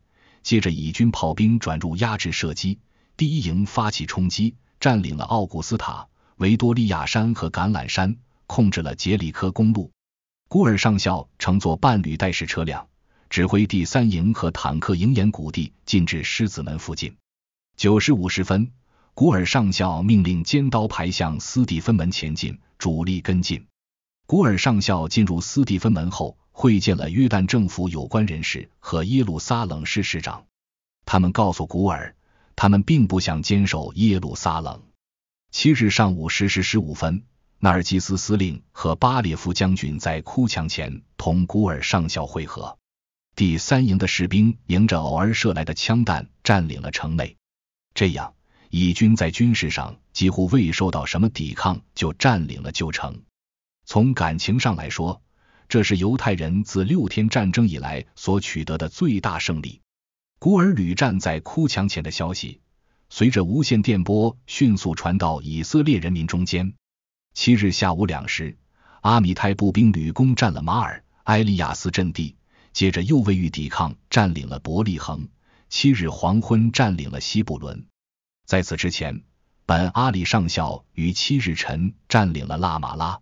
接着，以军炮兵转入压制射击，第一营发起冲击，占领了奥古斯塔、维多利亚山和橄榄山，控制了杰里科公路。古尔上校乘坐半履带式车辆，指挥第三营和坦克营沿谷地进至狮子门附近。九时五十分，古尔上校命令尖刀排向斯蒂芬门前进，主力跟进。古尔上校进入斯蒂芬门后。会见了约旦政府有关人士和耶路撒冷市市长，他们告诉古尔，他们并不想坚守耶路撒冷。七日上午十时十五分，纳尔基斯司令和巴列夫将军在哭墙前同古尔上校会合。第三营的士兵迎着偶尔射来的枪弹，占领了城内。这样，以军在军事上几乎未受到什么抵抗，就占领了旧城。从感情上来说，这是犹太人自六天战争以来所取得的最大胜利。古尔旅站在哭墙前的消息，随着无线电波迅速传到以色列人民中间。七日下午两时，阿米泰步兵旅攻占了马尔埃利亚斯阵地，接着又未遇抵抗占领了伯利恒。七日黄昏，占领了西布伦。在此之前，本阿里上校于七日晨占领了拉马拉，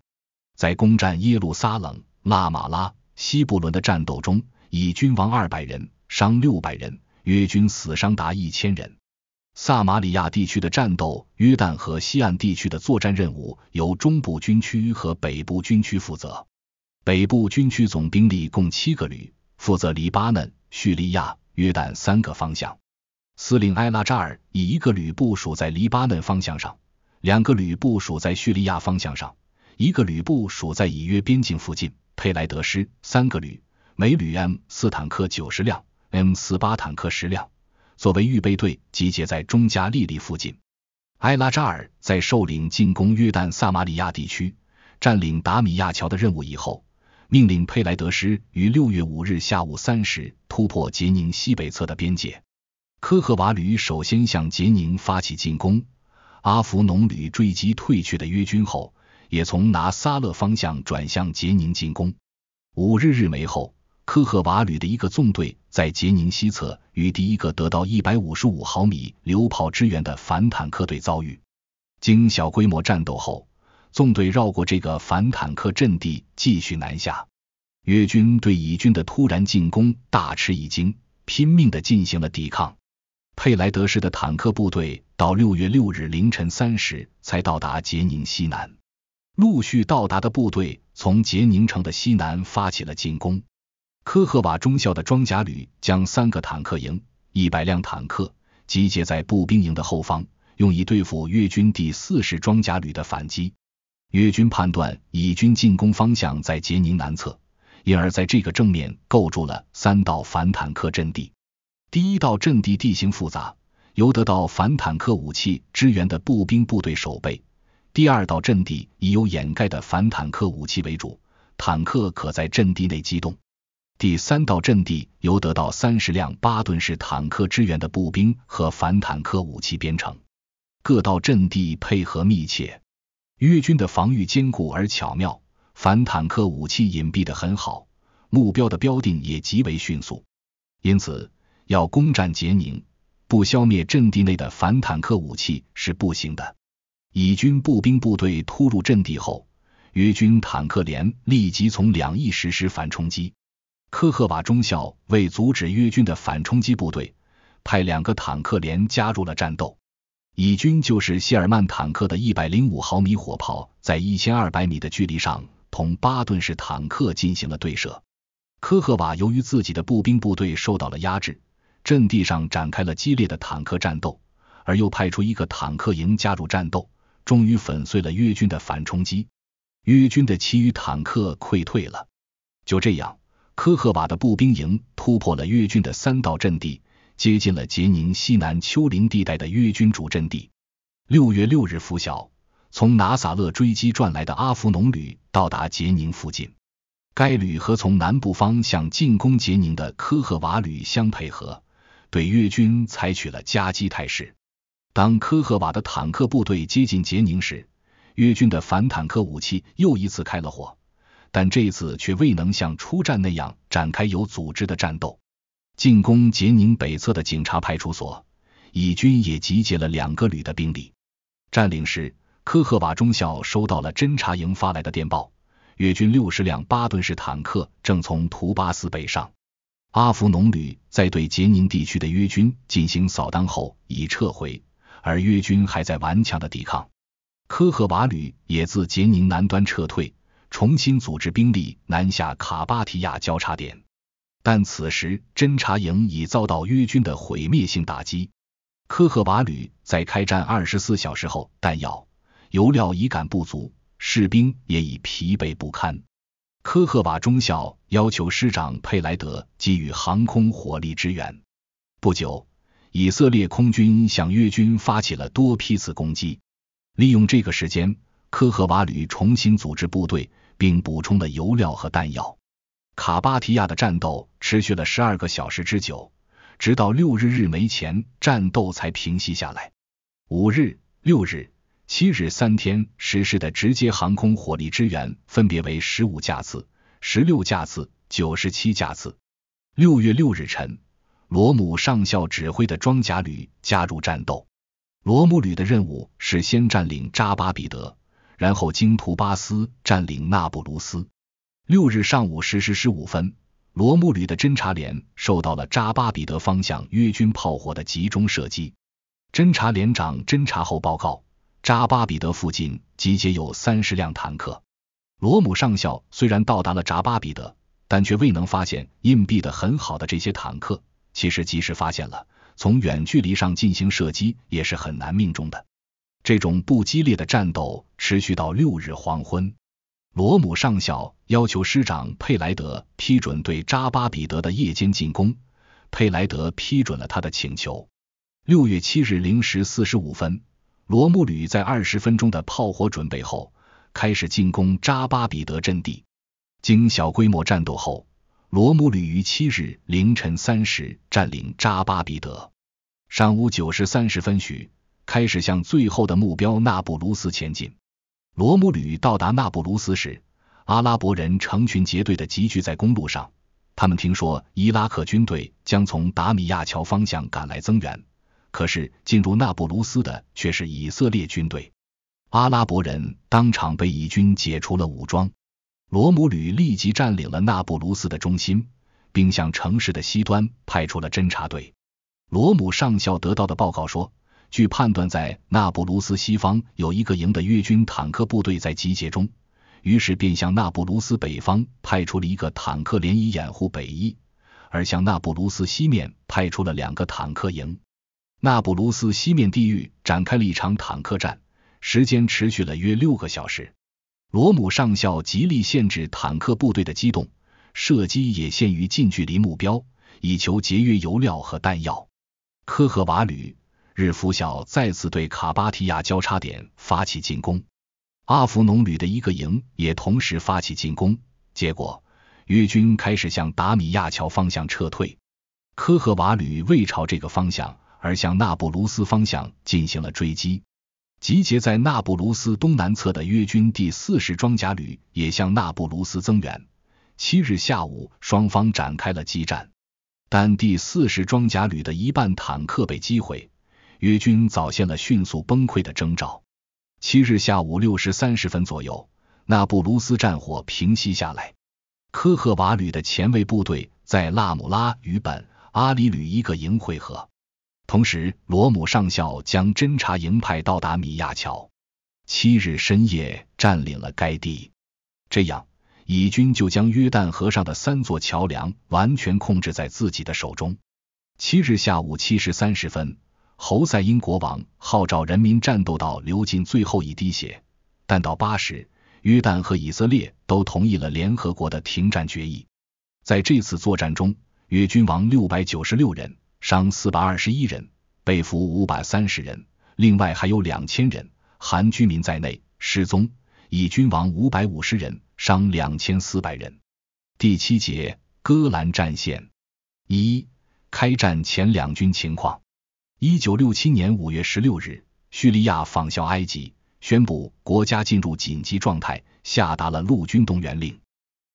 在攻占耶路撒冷。拉马拉、西布伦的战斗中，以军亡二百人，伤六百人，约军死伤达一千人。撒马利亚地区的战斗，约旦河西岸地区的作战任务由中部军区和北部军区负责。北部军区总兵力共七个旅，负责黎巴嫩、叙利亚、约旦三个方向。司令埃拉扎尔以一个旅部署在黎巴嫩方向上，两个旅部署在叙利亚方向上，一个旅部署在以约边境附近。佩莱德师三个旅，每旅 M 四坦克九十辆，M 四八坦克十辆，作为预备队集结在中加利利附近。埃拉扎尔在受领进攻约旦撒马利亚地区、占领达米亚桥的任务以后，命令佩莱德师于六月五日下午三时突破杰宁西北侧的边界。科赫瓦旅首先向杰宁发起进攻，阿福农旅追击退却的约军后。也从拿撒勒方向转向杰宁进攻。五日日没后，科赫瓦吕的一个纵队在杰宁西侧与第一个得到一百五十五毫米榴炮支援的反坦克队遭遇。经小规模战斗后，纵队绕过这个反坦克阵地，继续南下。越军对以军的突然进攻大吃一惊，拼命的进行了抵抗。佩莱德市的坦克部队到六月六日凌晨三时才到达杰宁西南。陆续到达的部队从杰宁城的西南发起了进攻。科赫瓦中校的装甲旅将三个坦克营、一百辆坦克集结在步兵营的后方，用以对付越军第四式装甲旅的反击。越军判断，以军进攻方向在杰宁南侧，因而在这个正面构筑了三道反坦克阵地。第一道阵地地形复杂，由得到反坦克武器支援的步兵部队守备。第二道阵地以有掩盖的反坦克武器为主，坦克可在阵地内机动。第三道阵地由得到三十辆巴吨式坦克支援的步兵和反坦克武器编成。各道阵地配合密切，越军的防御坚固而巧妙，反坦克武器隐蔽的很好，目标的标定也极为迅速。因此，要攻占杰宁，不消灭阵地内的反坦克武器是不行的。以军步兵部队突入阵地后，约军坦克连立即从两翼实施反冲击。科赫瓦中校为阻止约军的反冲击部队，派两个坦克连加入了战斗。以军就是谢尔曼坦克的一百零五毫米火炮，在一千二百米的距离上同巴顿式坦克进行了对射。科赫瓦由于自己的步兵部队受到了压制，阵地上展开了激烈的坦克战斗，而又派出一个坦克营加入战斗。终于粉碎了越军的反冲击，越军的其余坦克溃退了。就这样，科赫瓦的步兵营突破了越军的三道阵地，接近了杰宁西南丘陵地带的越军主阵地。六月六日拂晓，从拿撒勒追击转来的阿夫农旅到达杰宁附近，该旅和从南部方向进攻杰宁的科赫瓦旅相配合，对越军采取了夹击态势。当科赫瓦的坦克部队接近杰宁时，越军的反坦克武器又一次开了火，但这次却未能像初战那样展开有组织的战斗。进攻杰宁北侧的警察派出所，以军也集结了两个旅的兵力。占领时，科赫瓦中校收到了侦察营发来的电报：越军六十辆巴吨式坦克正从图巴斯北上。阿福农旅在对杰宁地区的越军进行扫荡后已撤回。而越军还在顽强的抵抗，科赫瓦吕也自杰宁南端撤退，重新组织兵力南下卡巴提亚交叉点。但此时侦察营已遭到越军的毁灭性打击，科赫瓦吕在开战二十四小时后，弹药、油料已感不足，士兵也已疲惫不堪。科赫瓦中校要求师长佩莱德给予航空火力支援。不久。以色列空军向越军发起了多批次攻击。利用这个时间，科赫瓦吕重新组织部队，并补充了油料和弹药。卡巴提亚的战斗持续了十二个小时之久，直到六日日没前，战斗才平息下来。五日、六日、七日三天实施的直接航空火力支援分别为十五架次、十六架次、九十七架次。六月六日晨。罗姆上校指挥的装甲旅加入战斗。罗姆旅的任务是先占领扎巴比德，然后经图巴斯占领那布鲁斯。六日上午十时十五分，罗姆旅的侦察连受到了扎巴比德方向越军炮火的集中射击。侦察连长侦察后报告，扎巴比德附近集结有三十辆坦克。罗姆上校虽然到达了扎巴比德，但却未能发现隐蔽的很好的这些坦克。其实，即使发现了，从远距离上进行射击也是很难命中的。这种不激烈的战斗持续到六日黄昏。罗姆上校要求师长佩莱德批准对扎巴比德的夜间进攻，佩莱德批准了他的请求。六月七日零时四十五分，罗姆旅在二十分钟的炮火准备后开始进攻扎巴比德阵地。经小规模战斗后。罗姆旅于七日凌晨三时占领扎巴比德，上午九时三十分许开始向最后的目标那布鲁斯前进。罗姆旅到达那布鲁斯时，阿拉伯人成群结队的集聚在公路上，他们听说伊拉克军队将从达米亚桥方向赶来增援，可是进入那布鲁斯的却是以色列军队，阿拉伯人当场被以军解除了武装。罗姆旅立即占领了那不勒斯的中心，并向城市的西端派出了侦察队。罗姆上校得到的报告说，据判断，在那不勒斯西方有一个营的越军坦克部队在集结中，于是便向那不勒斯北方派出了一个坦克连以掩护北翼，而向那不鲁斯西面派出了两个坦克营。那不勒斯西面地域展开了一场坦克战，时间持续了约六个小时。罗姆上校极力限制坦克部队的机动，射击也限于近距离目标，以求节约油料和弹药。科赫瓦吕日拂晓再次对卡巴提亚交叉点发起进攻，阿弗农旅的一个营也同时发起进攻。结果，越军开始向达米亚桥方向撤退，科赫瓦吕未朝这个方向，而向那布鲁斯方向进行了追击。集结在那不鲁斯东南侧的约军第四十装甲旅也向那不鲁斯增援。七日下午，双方展开了激战，但第四十装甲旅的一半坦克被击毁，约军早现了迅速崩溃的征兆。七日下午六时三十分左右，那不鲁斯战火平息下来，科赫瓦旅的前卫部队在拉姆拉与本阿里旅一个营会合。同时，罗姆上校将侦察营派到达米亚桥，七日深夜占领了该地。这样，以军就将约旦河上的三座桥梁完全控制在自己的手中。七日下午七时三十分，侯赛因国王号召人民战斗到流尽最后一滴血。但到八时，约旦和以色列都同意了联合国的停战决议。在这次作战中，约军亡六百九十六人。伤四百二十一人，被俘五百三十人，另外还有两千人（含居民在内）失踪。以军亡五百五十人，伤两千四百人。第七节：戈兰战线一、开战前两军情况。一九六七年五月十六日，叙利亚仿效埃及，宣布国家进入紧急状态，下达了陆军动员令。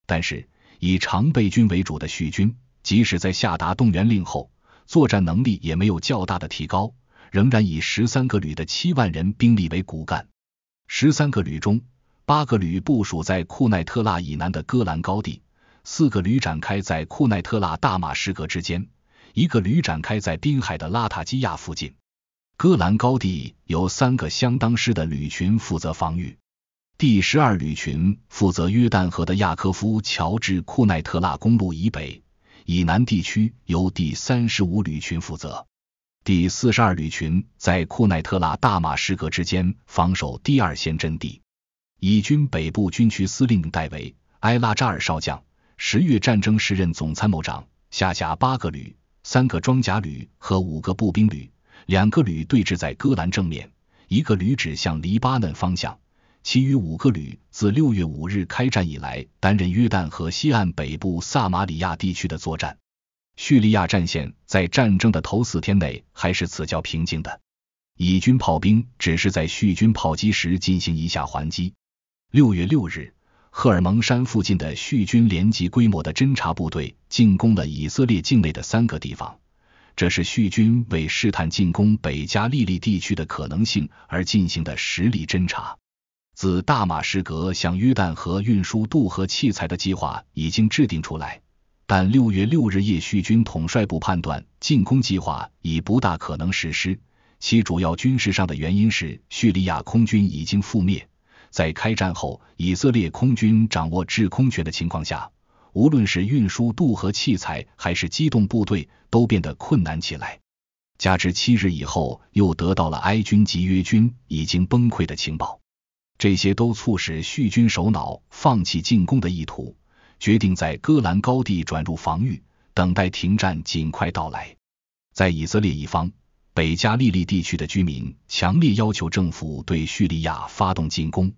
但是，以常备军为主的叙军，即使在下达动员令后，作战能力也没有较大的提高，仍然以十三个旅的七万人兵力为骨干。十三个旅中，八个旅部署在库奈特拉以南的戈兰高地，四个旅展开在库奈特拉大马士革之间，一个旅展开在滨海的拉塔基亚附近。戈兰高地由三个相当师的旅群负责防御。第十二旅群负责约旦河的亚科夫乔治库奈特拉公路以北。以南地区由第三十五旅群负责，第四十二旅群在库奈特拉大马士革之间防守第二线阵地。以军北部军区司令戴维·埃拉扎尔少将，十月战争时任总参谋长，下辖八个旅、三个装甲旅和五个步兵旅，两个旅对峙在戈兰正面，一个旅指向黎巴嫩方向，其余五个旅。自六月五日开战以来，担任约旦河西岸北部萨马里亚地区的作战。叙利亚战线在战争的头四天内还是此较平静的，以军炮兵只是在叙军炮击时进行一下还击。六月六日，赫尔蒙山附近的叙军联级规模的侦察部队进攻了以色列境内的三个地方，这是叙军为试探进攻北加利利地区的可能性而进行的实地侦察。自大马士革向约旦河运输渡河器材的计划已经制定出来，但六月六日夜叙军统帅部判断进攻计划已不大可能实施。其主要军事上的原因是叙利亚空军已经覆灭，在开战后以色列空军掌握制空权的情况下，无论是运输渡河器材还是机动部队都变得困难起来。加之七日以后又得到了埃军及约军已经崩溃的情报。这些都促使叙军首脑放弃进攻的意图，决定在戈兰高地转入防御，等待停战尽快到来。在以色列一方，北加利利地区的居民强烈要求政府对叙利亚发动进攻。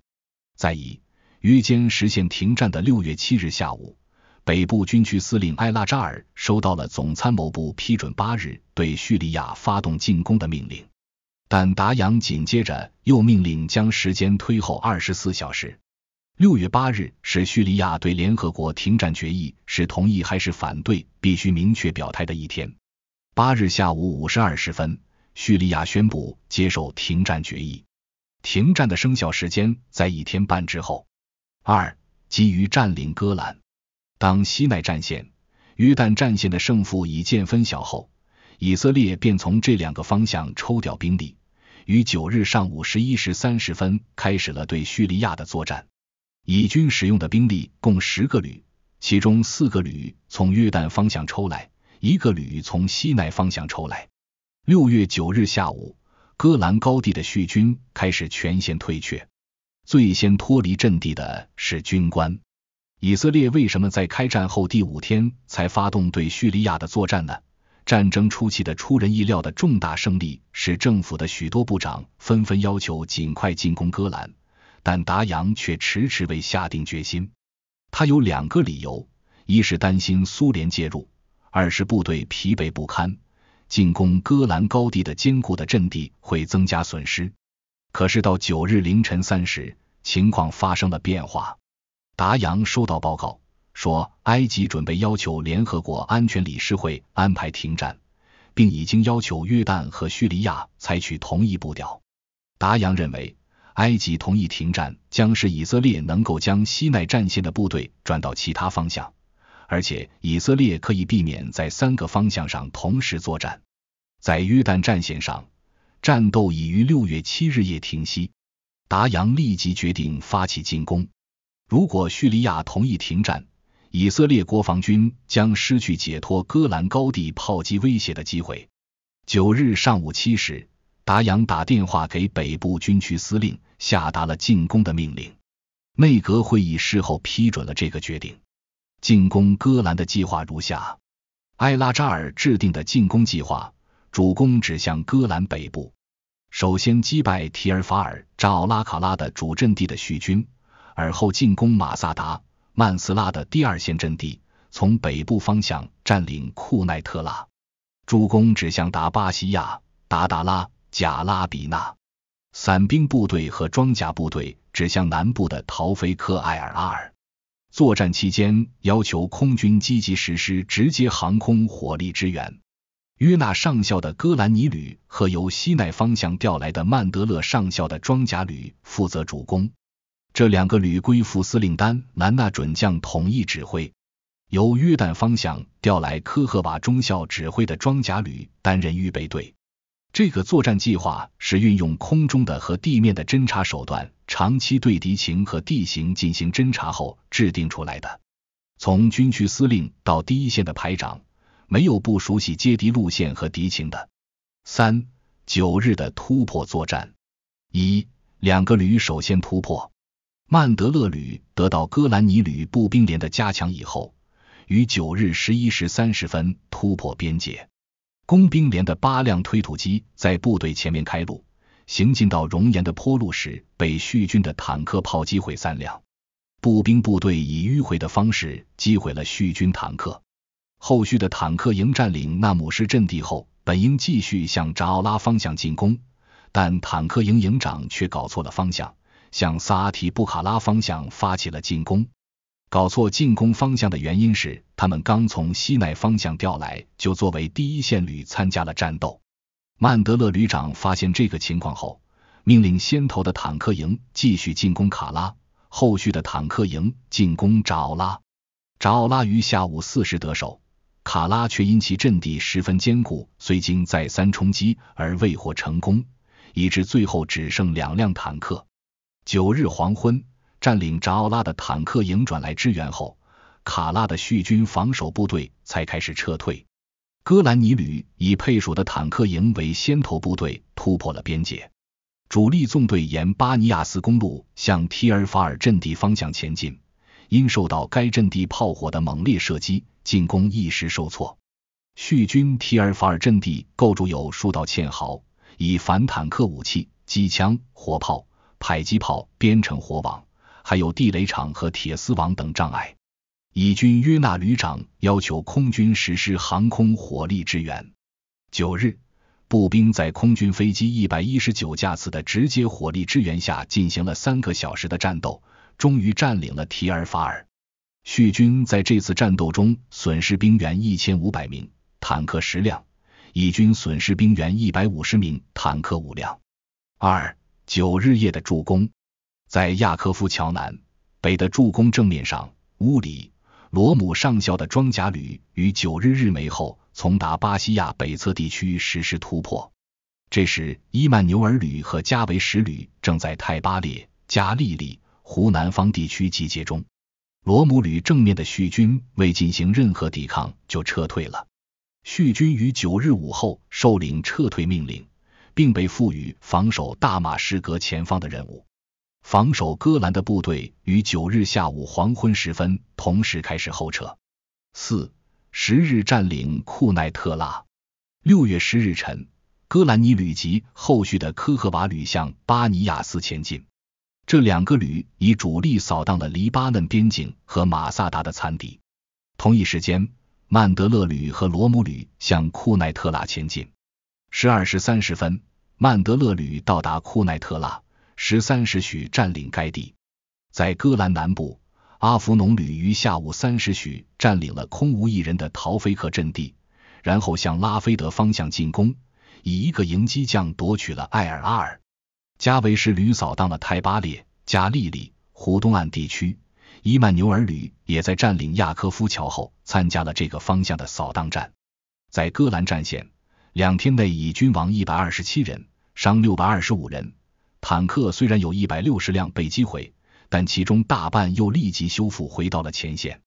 在以约间实现停战的六月七日下午，北部军区司令艾拉扎尔收到了总参谋部批准八日对叙利亚发动进攻的命令。但达扬紧接着又命令将时间推后二十四小时。六月八日是叙利亚对联合国停战决议是同意还是反对必须明确表态的一天。八日下午五时二十分，叙利亚宣布接受停战决议。停战的生效时间在一天半之后。二、基于占领戈兰。当西奈战线、约旦战线的胜负已见分晓后。以色列便从这两个方向抽调兵力，于九日上午十一时三十分开始了对叙利亚的作战。以军使用的兵力共十个旅，其中四个旅从约旦方向抽来，一个旅从西奈方向抽来。六月九日下午，戈兰高地的叙军开始全线退却，最先脱离阵地的是军官。以色列为什么在开战后第五天才发动对叙利亚的作战呢？战争初期的出人意料的重大胜利，使政府的许多部长纷纷要求尽快进攻戈兰，但达扬却迟迟未下定决心。他有两个理由：一是担心苏联介入，二是部队疲惫不堪，进攻戈兰高地的坚固的阵地会增加损失。可是到九日凌晨三时，情况发生了变化，达扬收到报告。说，埃及准备要求联合国安全理事会安排停战，并已经要求约旦和叙利亚采取同一步调。达阳认为，埃及同意停战将使以色列能够将西奈战线的部队转到其他方向，而且以色列可以避免在三个方向上同时作战。在约旦战线上，战斗已于六月七日夜停息。达阳立即决定发起进攻。如果叙利亚同意停战，以色列国防军将失去解脱戈兰高地炮击威胁的机会。九日上午七时，达扬打电话给北部军区司令，下达了进攻的命令。内阁会议事后批准了这个决定。进攻戈兰的计划如下：埃拉扎尔制定的进攻计划，主攻指向戈兰北部，首先击败提尔法尔扎奥拉卡拉的主阵地的叙军，而后进攻马萨达。曼斯拉的第二线阵地，从北部方向占领库奈特拉，主攻指向达巴西亚、达达拉、贾拉比纳；散兵部队和装甲部队指向南部的陶菲克埃尔阿尔。作战期间，要求空军积极实施直接航空火力支援。约纳上校的戈兰尼旅和由西奈方向调来的曼德勒上校的装甲旅负责主攻。这两个旅归副司令丹南纳准将统一指挥，由约旦方向调来科赫瓦中校指挥的装甲旅担任预备队。这个作战计划是运用空中的和地面的侦察手段，长期对敌情和地形进行侦察后制定出来的。从军区司令到第一线的排长，没有不熟悉接敌路线和敌情的。三九日的突破作战，一两个旅首先突破。曼德勒旅得到戈兰尼旅步兵连的加强以后，于九日十一时三十分突破边界。工兵连的八辆推土机在部队前面开路，行进到熔岩的坡路时，被叙军的坦克炮击毁三辆。步兵部队以迂回的方式击毁了叙军坦克。后续的坦克营占领纳姆什阵地后，本应继续向扎奥拉方向进攻，但坦克营营长却搞错了方向。向萨阿提布卡拉方向发起了进攻。搞错进攻方向的原因是，他们刚从西奈方向调来，就作为第一线旅参加了战斗。曼德勒旅长发现这个情况后，命令先头的坦克营继续进攻卡拉，后续的坦克营进攻扎奥拉。扎奥拉于下午四时得手，卡拉却因其阵地十分坚固，虽经再三冲击而未获成功，以致最后只剩两辆坦克。九日黄昏，占领扎奥拉的坦克营转来支援后，卡拉的叙军防守部队才开始撤退。戈兰尼旅以配属的坦克营为先头部队，突破了边界。主力纵队沿巴尼亚斯公路向提尔法尔阵地方向前进，因受到该阵地炮火的猛烈射击，进攻一时受挫。叙军提尔法尔阵地构筑有数道堑壕，以反坦克武器、机枪、火炮。迫击炮编成火网，还有地雷场和铁丝网等障碍。以军约纳旅长要求空军实施航空火力支援。九日，步兵在空军飞机一百一十九架次的直接火力支援下，进行了三个小时的战斗，终于占领了提尔法尔。叙军在这次战斗中损失兵员一千五百名，坦克十辆；以军损失兵员一百五十名，坦克五辆。二。九日夜的助攻，在亚科夫桥南北的助攻正面上，乌里罗姆上校的装甲旅于九日日没后，从达巴西亚北侧地区实施突破。这时，伊曼纽尔旅和加维什旅正在泰巴列加利利、湖南方地区集结中。罗姆旅正面的叙军未进行任何抵抗就撤退了。叙军于九日午后受领撤退命令。并被赋予防守大马士革前方的任务。防守戈兰的部队于九日下午黄昏时分同时开始后撤。四十日占领库奈特拉。六月十日晨，戈兰尼旅及后续的科赫瓦旅向巴尼亚斯前进。这两个旅以主力扫荡了黎巴嫩边境和马萨达的残敌。同一时间，曼德勒旅和罗姆旅向库奈特拉前进。十二时三十分。曼德勒旅到达库奈特拉，十三时许占领该地。在戈兰南部，阿弗农旅于下午三时许占领了空无一人的陶菲克阵地，然后向拉菲德方向进攻，以一个营击将夺取了艾尔阿尔。加维什旅扫荡了泰巴列加利利湖东岸地区，伊曼纽尔旅也在占领亚科夫桥后参加了这个方向的扫荡战。在戈兰战线。两天内，以军亡一百二十七人，伤六百二十五人。坦克虽然有一百六十辆被击毁，但其中大半又立即修复，回到了前线。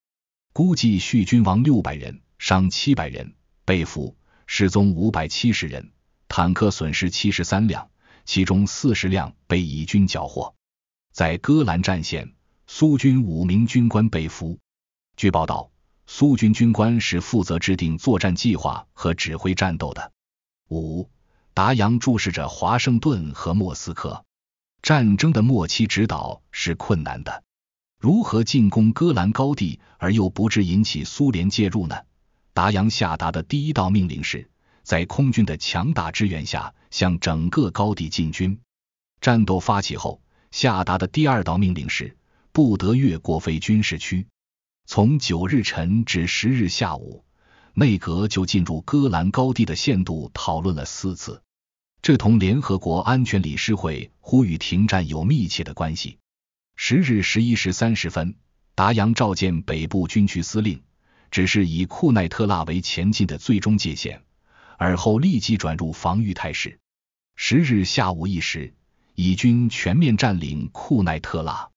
估计叙军亡六百人，伤七百人，被俘、失踪五百七十人。坦克损失七十三辆，其中四十辆被以军缴获。在戈兰战线，苏军五名军官被俘。据报道，苏军军官是负责制定作战计划和指挥战斗的。五达扬注视着华盛顿和莫斯科，战争的末期指导是困难的。如何进攻戈兰高地而又不致引起苏联介入呢？达扬下达的第一道命令是在空军的强大支援下向整个高地进军。战斗发起后，下达的第二道命令是不得越过非军事区。从九日晨至十日下午。内阁就进入戈兰高地的限度讨论了四次，这同联合国安全理事会呼吁停战有密切的关系。十日十一时三十分，达扬召见北部军区司令，指示以库奈特拉为前进的最终界限，而后立即转入防御态势。十日下午一时，以军全面占领库奈特拉。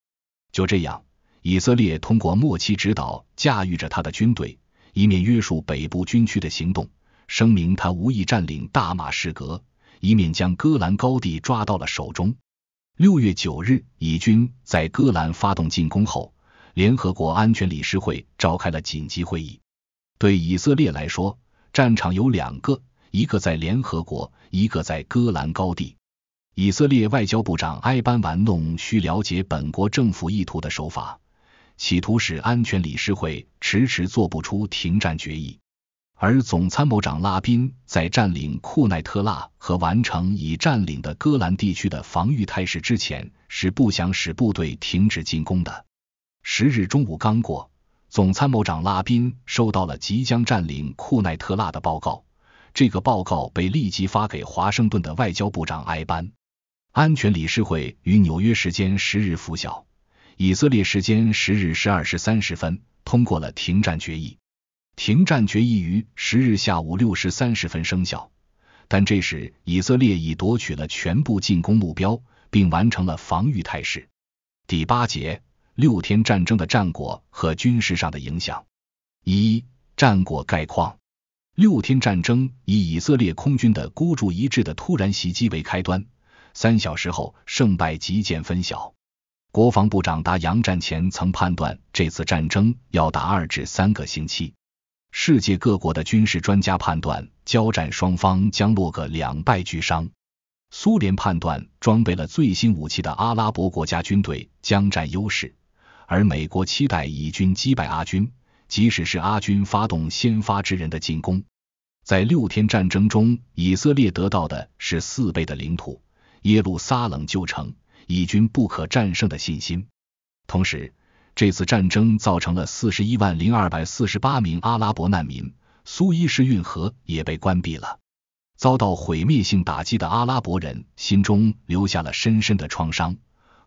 就这样，以色列通过默契指导驾驭着他的军队。一面约束北部军区的行动，声明他无意占领大马士革，一面将戈兰高地抓到了手中。六月九日，以军在戈兰发动进攻后，联合国安全理事会召开了紧急会议。对以色列来说，战场有两个，一个在联合国，一个在戈兰高地。以色列外交部长埃班玩弄需了解本国政府意图的手法。企图使安全理事会迟迟做不出停战决议，而总参谋长拉宾在占领库奈特拉和完成已占领的戈兰地区的防御态势之前，是不想使部队停止进攻的。十日中午刚过，总参谋长拉宾收到了即将占领库奈特拉的报告，这个报告被立即发给华盛顿的外交部长埃班。安全理事会于纽约时间十日拂晓。以色列时间十日十二时三十分通过了停战决议，停战决议于十日下午六时三十分生效。但这时以色列已夺取了全部进攻目标，并完成了防御态势。第八节六天战争的战果和军事上的影响一战果概况：六天战争以以色列空军的孤注一掷的突然袭击为开端，三小时后胜败即见分晓。国防部长达杨战前曾判断，这次战争要打二至三个星期。世界各国的军事专家判断，交战双方将落个两败俱伤。苏联判断，装备了最新武器的阿拉伯国家军队将占优势，而美国期待以军击败阿军，即使是阿军发动先发制人的进攻。在六天战争中，以色列得到的是四倍的领土，耶路撒冷旧城。以军不可战胜的信心。同时，这次战争造成了四十一万零二百四十八名阿拉伯难民，苏伊士运河也被关闭了。遭到毁灭性打击的阿拉伯人心中留下了深深的创伤。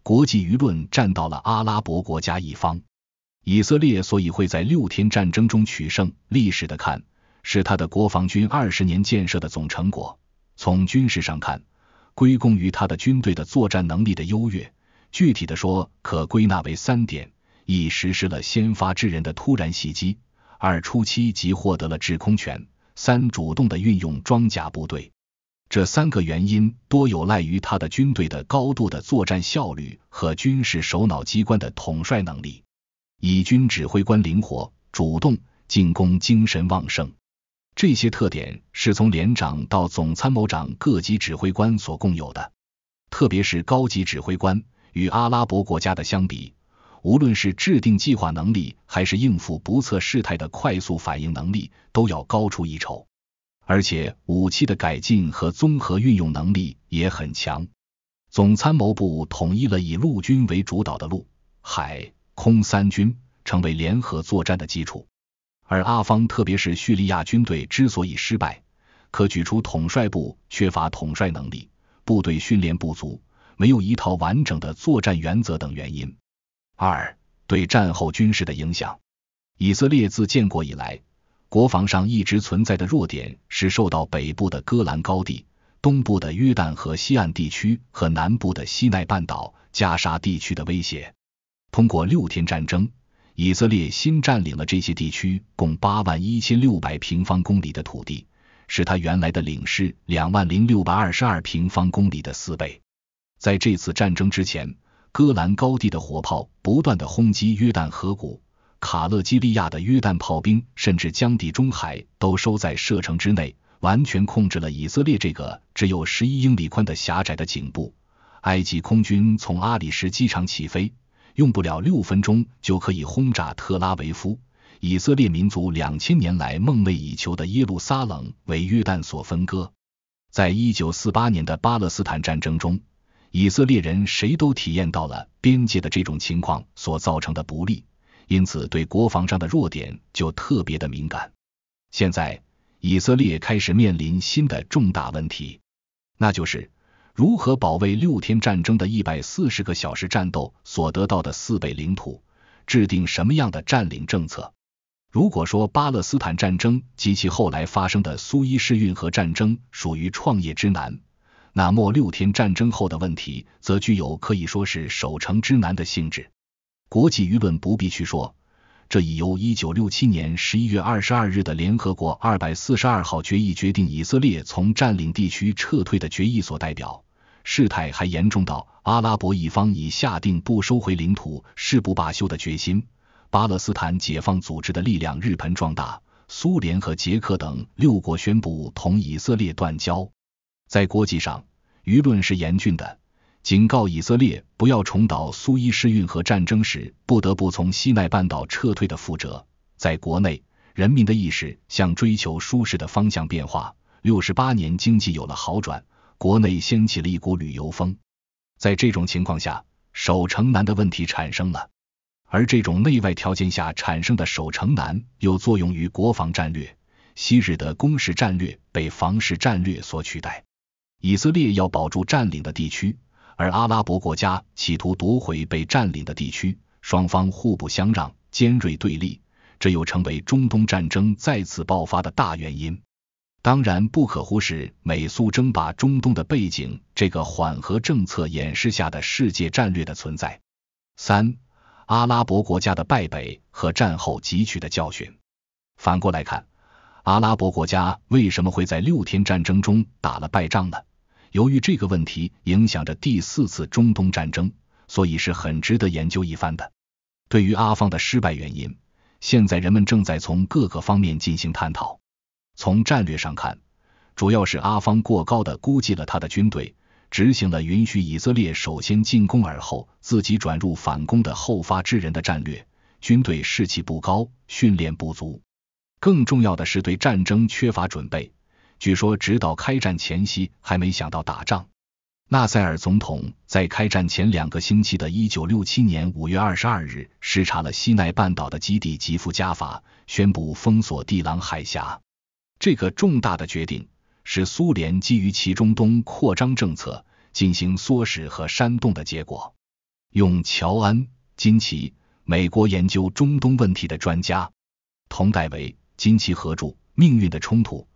国际舆论站到了阿拉伯国家一方。以色列所以会在六天战争中取胜，历史的看是他的国防军二十年建设的总成果。从军事上看。归功于他的军队的作战能力的优越，具体的说，可归纳为三点：一、实施了先发制人的突然袭击；二、初期即获得了制空权；三、主动的运用装甲部队。这三个原因多有赖于他的军队的高度的作战效率和军事首脑机关的统帅能力。以军指挥官灵活、主动，进攻精神旺盛。这些特点是从连长到总参谋长各级指挥官所共有的，特别是高级指挥官与阿拉伯国家的相比，无论是制定计划能力，还是应付不测事态的快速反应能力，都要高出一筹。而且武器的改进和综合运用能力也很强。总参谋部统一了以陆军为主导的陆海空三军，成为联合作战的基础。而阿方，特别是叙利亚军队之所以失败，可举出统帅部缺乏统帅能力、部队训练不足、没有一套完整的作战原则等原因。二、对战后军事的影响。以色列自建国以来，国防上一直存在的弱点是受到北部的戈兰高地、东部的约旦河西岸地区和南部的西奈半岛、加沙地区的威胁。通过六天战争。以色列新占领了这些地区，共八万一千六百平方公里的土地，是他原来的领事两万零六百二十二平方公里的四倍。在这次战争之前，戈兰高地的火炮不断的轰击约旦河谷，卡勒基利亚的约旦炮兵甚至将地中海都收在射程之内，完全控制了以色列这个只有十一英里宽的狭窄的颈部。埃及空军从阿里什机场起飞。用不了六分钟就可以轰炸特拉维夫，以色列民族两千年来梦寐以求的耶路撒冷为约旦所分割。在一九四八年的巴勒斯坦战争中，以色列人谁都体验到了边界的这种情况所造成的不利，因此对国防上的弱点就特别的敏感。现在，以色列开始面临新的重大问题，那就是。如何保卫六天战争的一百四十个小时战斗所得到的四倍领土，制定什么样的占领政策？如果说巴勒斯坦战争及其后来发生的苏伊士运河战争属于创业之难，那末六天战争后的问题则具有可以说是守城之难的性质。国际舆论不必去说，这已由一九六七年十一月二十二日的联合国二百四十二号决议决定以色列从占领地区撤退的决议所代表。事态还严重到阿拉伯一方已下定不收回领土、誓不罢休的决心。巴勒斯坦解放组织的力量日盆壮大。苏联和捷克等六国宣布同以色列断交。在国际上，舆论是严峻的，警告以色列不要重蹈苏伊士运河战争时不得不从西奈半岛撤退的覆辙。在国内，人民的意识向追求舒适的方向变化。六十八年，经济有了好转。国内掀起了一股旅游风，在这种情况下，守城难的问题产生了，而这种内外条件下产生的守城难，又作用于国防战略。昔日的攻势战略被防势战略所取代。以色列要保住占领的地区，而阿拉伯国家企图夺回被占领的地区，双方互不相让，尖锐对立，这又成为中东战争再次爆发的大原因。当然不可忽视美苏争霸中东的背景，这个缓和政策掩饰下的世界战略的存在。三、阿拉伯国家的败北和战后汲取的教训。反过来看，阿拉伯国家为什么会在六天战争中打了败仗呢？由于这个问题影响着第四次中东战争，所以是很值得研究一番的。对于阿方的失败原因，现在人们正在从各个方面进行探讨。从战略上看，主要是阿方过高的估计了他的军队，执行了允许以色列首先进攻，而后自己转入反攻的后发制人的战略。军队士气不高，训练不足，更重要的是对战争缺乏准备。据说直到开战前夕还没想到打仗。纳赛尔总统在开战前两个星期的1967年5月22日视察了西奈半岛的基地吉夫加法，宣布封锁地朗海峡。这个重大的决定是苏联基于其中东扩张政策进行唆使和煽动的结果。用乔安·金奇（美国研究中东问题的专家）同代为金奇合著《命运的冲突：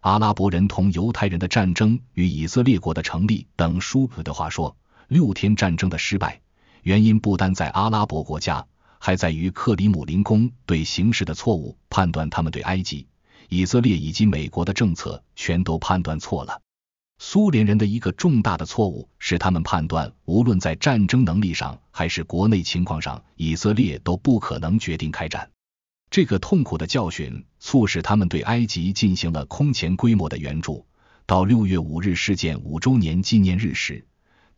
阿拉伯人同犹太人的战争与以色列国的成立》等书本的话说：“六天战争的失败原因不单在阿拉伯国家，还在于克里姆林宫对形势的错误判断，他们对埃及。”以色列以及美国的政策全都判断错了。苏联人的一个重大的错误是，他们判断无论在战争能力上还是国内情况上，以色列都不可能决定开战。这个痛苦的教训促使他们对埃及进行了空前规模的援助。到六月五日事件五周年纪念日时，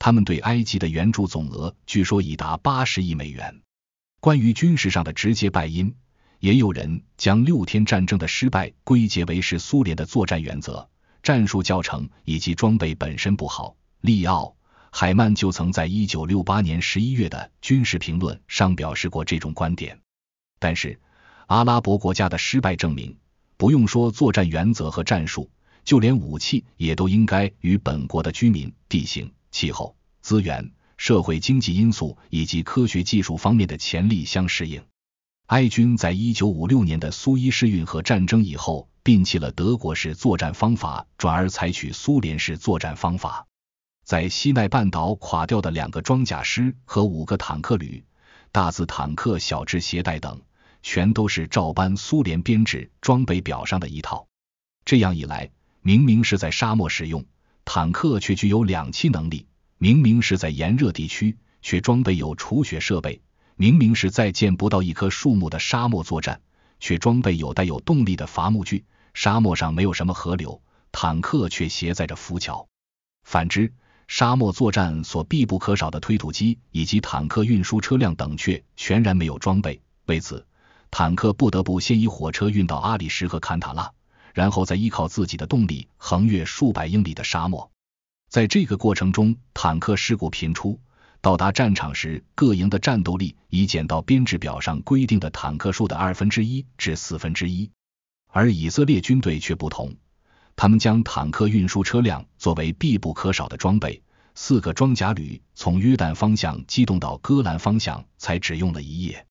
他们对埃及的援助总额据说已达八十亿美元。关于军事上的直接败因。也有人将六天战争的失败归结为是苏联的作战原则、战术教程以及装备本身不好。利奥·海曼就曾在一九六八年十一月的《军事评论》上表示过这种观点。但是，阿拉伯国家的失败证明，不用说作战原则和战术，就连武器也都应该与本国的居民、地形、气候、资源、社会经济因素以及科学技术方面的潜力相适应。埃军在一九五六年的苏伊士运河战争以后，摒弃了德国式作战方法，转而采取苏联式作战方法。在西奈半岛垮掉的两个装甲师和五个坦克旅，大字坦克，小至携带等，全都是照搬苏联编制装备表上的一套。这样一来，明明是在沙漠使用坦克，却具有两栖能力；明明是在炎热地区，却装备有除雪设备。明明是再见不到一棵树木的沙漠作战，却装备有带有动力的伐木锯。沙漠上没有什么河流，坦克却携带着浮桥。反之，沙漠作战所必不可少的推土机以及坦克运输车辆等却全然没有装备。为此，坦克不得不先以火车运到阿里什和坎塔拉，然后再依靠自己的动力横越数百英里的沙漠。在这个过程中，坦克事故频出。到达战场时，各营的战斗力已减到编制表上规定的坦克数的二分之一至四分之一，而以色列军队却不同，他们将坦克运输车辆作为必不可少的装备。四个装甲旅从约旦方向机动到戈兰方向，才只用了一夜。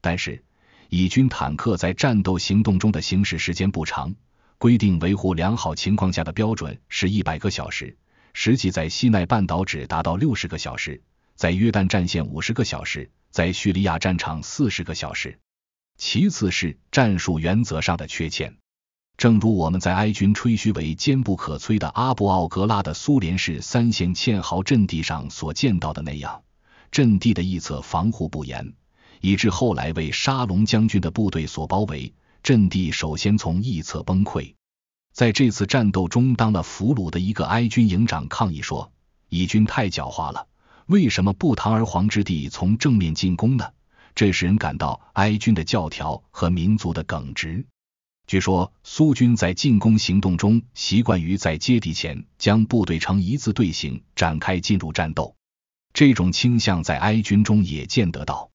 但是，以军坦克在战斗行动中的行驶时间不长，规定维护良好情况下的标准是一百个小时，实际在西奈半岛只达到六十个小时。在约旦战线五十个小时，在叙利亚战场四十个小时。其次是战术原则上的缺陷，正如我们在埃军吹嘘为坚不可摧的阿布奥格拉的苏联式三线堑壕阵地上所见到的那样，阵地的一侧防护不严，以致后来为沙龙将军的部队所包围，阵地首先从一侧崩溃。在这次战斗中，当了俘虏的一个埃军营长抗议说：“以军太狡猾了。”为什么不堂而皇之地从正面进攻呢？这使人感到埃军的教条和民族的耿直。据说苏军在进攻行动中习惯于在接敌前将部队成一字队形展开进入战斗，这种倾向在埃军中也见得到。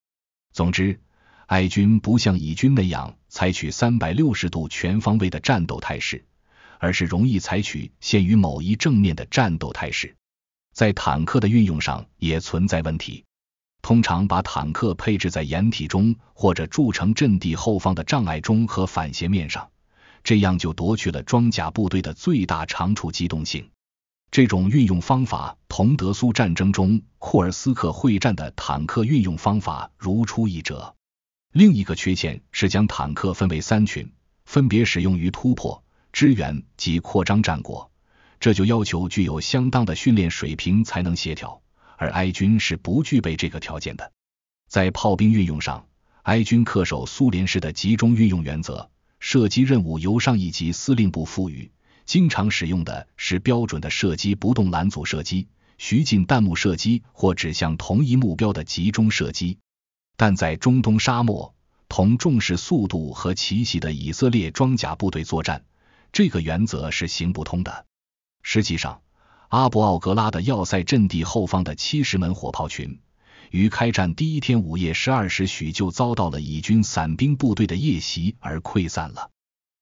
总之，埃军不像以军那样采取三百六十度全方位的战斗态势，而是容易采取限于某一正面的战斗态势。在坦克的运用上也存在问题。通常把坦克配置在掩体中或者筑城阵地后方的障碍中和反斜面上，这样就夺去了装甲部队的最大长处——机动性。这种运用方法同德苏战争中库尔斯克会战的坦克运用方法如出一辙。另一个缺陷是将坦克分为三群，分别使用于突破、支援及扩张战果。这就要求具有相当的训练水平才能协调，而埃军是不具备这个条件的。在炮兵运用上，埃军恪守苏联式的集中运用原则，射击任务由上一级司令部赋予，经常使用的是标准的射击不动拦阻射击、徐进弹幕射击或指向同一目标的集中射击。但在中东沙漠同重视速度和奇袭的以色列装甲部队作战，这个原则是行不通的。实际上，阿布奥格拉的要塞阵地后方的七十门火炮群，于开战第一天午夜十二时许就遭到了以军伞兵部队的夜袭而溃散了。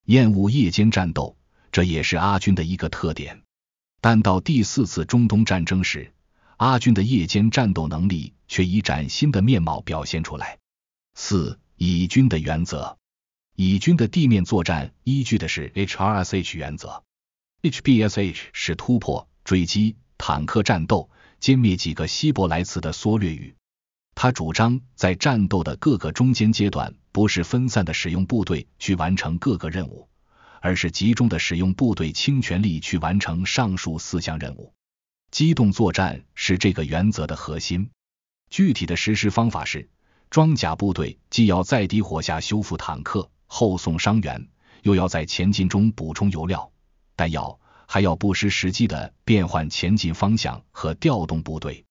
厌恶夜间战斗，这也是阿军的一个特点。但到第四次中东战争时，阿军的夜间战斗能力却以崭新的面貌表现出来。四、以军的原则，以军的地面作战依据的是 HRSH 原则。HBSH 是突破、追击、坦克战斗、歼灭几个希伯来词的缩略语。他主张在战斗的各个中间阶段，不是分散的使用部队去完成各个任务，而是集中的使用部队倾全力去完成上述四项任务。机动作战是这个原则的核心。具体的实施方法是：装甲部队既要在敌火下修复坦克、后送伤员，又要在前进中补充油料。但要还要不失时机的变换前进方向和调动部队。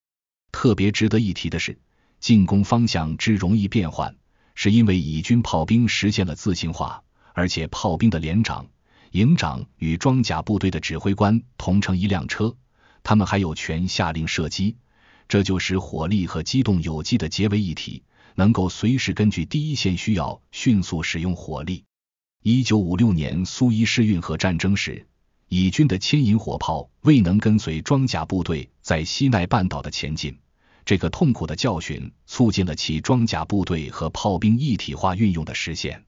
特别值得一提的是，进攻方向之容易变换，是因为以军炮兵实现了自信化，而且炮兵的连长、营长与装甲部队的指挥官同乘一辆车，他们还有权下令射击，这就使火力和机动有机的结为一体，能够随时根据第一线需要迅速使用火力。一九五六年苏伊士运河战争时。以军的牵引火炮未能跟随装甲部队在西奈半岛的前进，这个痛苦的教训促进了其装甲部队和炮兵一体化运用的实现。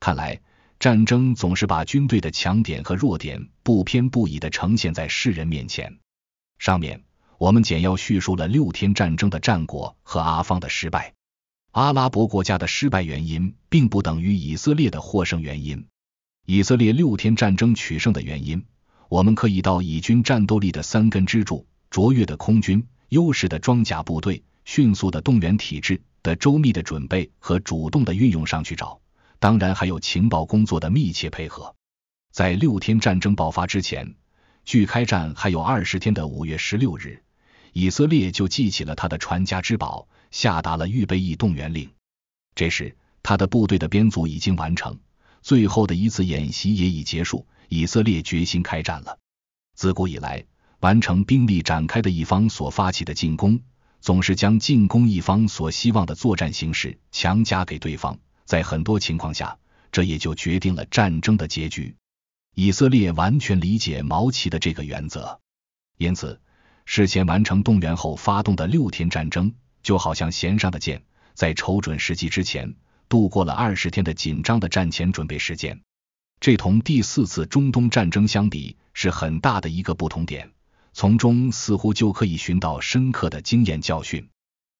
看来，战争总是把军队的强点和弱点不偏不倚地呈现在世人面前。上面我们简要叙述了六天战争的战果和阿方的失败。阿拉伯国家的失败原因并不等于以色列的获胜原因。以色列六天战争取胜的原因。我们可以到以军战斗力的三根支柱——卓越的空军、优势的装甲部队、迅速的动员体制的周密的准备和主动的运用上去找。当然，还有情报工作的密切配合。在六天战争爆发之前，距开战还有二十天的五月十六日，以色列就记起了他的传家之宝，下达了预备役动员令。这时，他的部队的编组已经完成，最后的一次演习也已结束。以色列决心开战了。自古以来，完成兵力展开的一方所发起的进攻，总是将进攻一方所希望的作战形式强加给对方。在很多情况下，这也就决定了战争的结局。以色列完全理解毛奇的这个原则，因此事先完成动员后发动的六天战争，就好像弦上的箭，在瞅准时机之前，度过了二十天的紧张的战前准备时间。这同第四次中东战争相比是很大的一个不同点，从中似乎就可以寻到深刻的经验教训。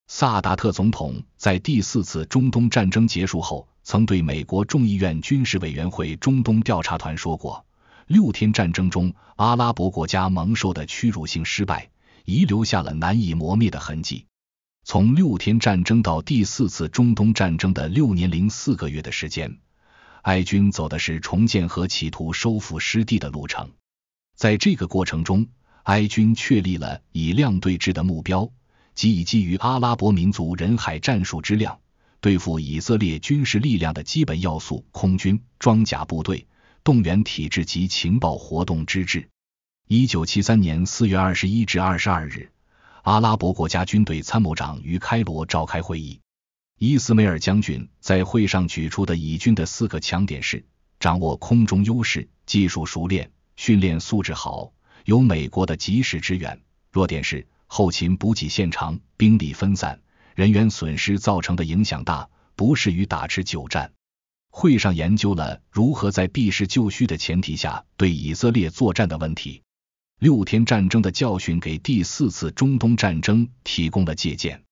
萨达特总统在第四次中东战争结束后，曾对美国众议院军事委员会中东调查团说过：“六天战争中，阿拉伯国家蒙受的屈辱性失败，遗留下了难以磨灭的痕迹。从六天战争到第四次中东战争的六年零四个月的时间。”埃军走的是重建和企图收复失地的路程，在这个过程中，埃军确立了以量对质的目标，即以基于阿拉伯民族人海战术之量，对付以色列军事力量的基本要素：空军、装甲部队、动员体制及情报活动之质。一九七三年四月二十一至二十二日，阿拉伯国家军队参谋长于开罗召开会议。伊斯梅尔将军在会上举出的以军的四个强点是：掌握空中优势、技术熟练、训练素质好、有美国的及时支援。弱点是后勤补给线长、兵力分散、人员损失造成的影响大，不适于打持久战。会上研究了如何在避实就虚的前提下对以色列作战的问题。六天战争的教训给第四次中东战争提供了借鉴。